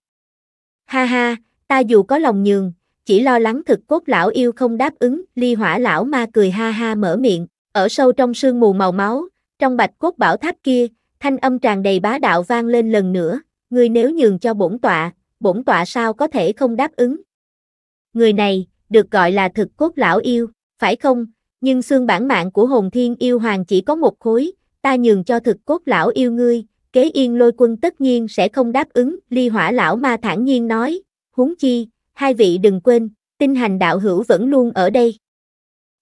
[SPEAKER 1] Ha ha, ta dù có lòng nhường, chỉ lo lắng thực cốt lão yêu không đáp ứng, ly hỏa lão ma cười ha ha mở miệng, ở sâu trong sương mù màu máu, trong bạch cốt bảo tháp kia, thanh âm tràn đầy bá đạo vang lên lần nữa, người nếu nhường cho bổn tọa, bổn tọa sao có thể không đáp ứng. Người này, được gọi là thực cốt lão yêu, phải không, nhưng xương bản mạng của hồn thiên yêu hoàng chỉ có một khối, ta nhường cho thực cốt lão yêu ngươi, kế yên lôi quân tất nhiên sẽ không đáp ứng, ly hỏa lão ma thản nhiên nói, huống chi, hai vị đừng quên, tinh hành đạo hữu vẫn luôn ở đây.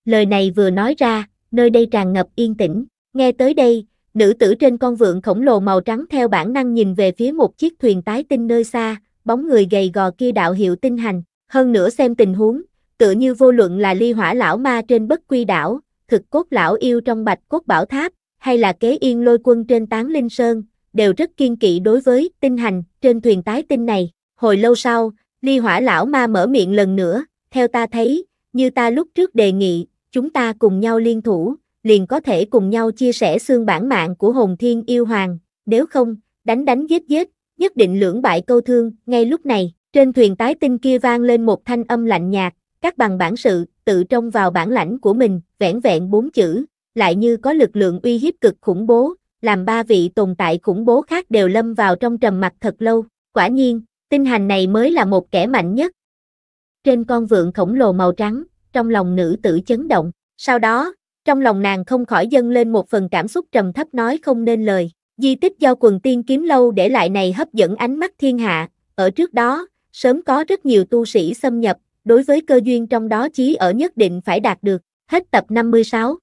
[SPEAKER 1] Lời này vừa nói ra, nơi đây tràn ngập yên tĩnh, nghe tới đây, nữ tử trên con vượn khổng lồ màu trắng theo bản năng nhìn về phía một chiếc thuyền tái tinh nơi xa, bóng người gầy gò kia đạo hiệu tinh hành, hơn nữa xem tình huống, tựa như vô luận là ly hỏa lão ma trên bất quy đảo, thực cốt lão yêu trong bạch cốt bảo tháp, hay là kế yên lôi quân trên tán linh sơn, đều rất kiên kỵ đối với tinh hành trên thuyền tái tinh này. Hồi lâu sau, Ly hỏa lão ma mở miệng lần nữa, theo ta thấy, như ta lúc trước đề nghị, chúng ta cùng nhau liên thủ, liền có thể cùng nhau chia sẻ xương bản mạng của hồn thiên yêu hoàng, nếu không, đánh đánh giết giết, nhất định lưỡng bại câu thương, ngay lúc này, trên thuyền tái tinh kia vang lên một thanh âm lạnh nhạt, các bằng bản sự, tự trông vào bản lãnh của mình, vẻn vẹn bốn chữ, lại như có lực lượng uy hiếp cực khủng bố, làm ba vị tồn tại khủng bố khác đều lâm vào trong trầm mặt thật lâu, quả nhiên, tinh hành này mới là một kẻ mạnh nhất. Trên con vượn khổng lồ màu trắng, trong lòng nữ tử chấn động, sau đó, trong lòng nàng không khỏi dâng lên một phần cảm xúc trầm thấp nói không nên lời. Di tích do quần tiên kiếm lâu để lại này hấp dẫn ánh mắt thiên hạ, ở trước đó, sớm có rất nhiều tu sĩ xâm nhập, đối với cơ duyên trong đó chí ở nhất định phải đạt được. Hết tập 56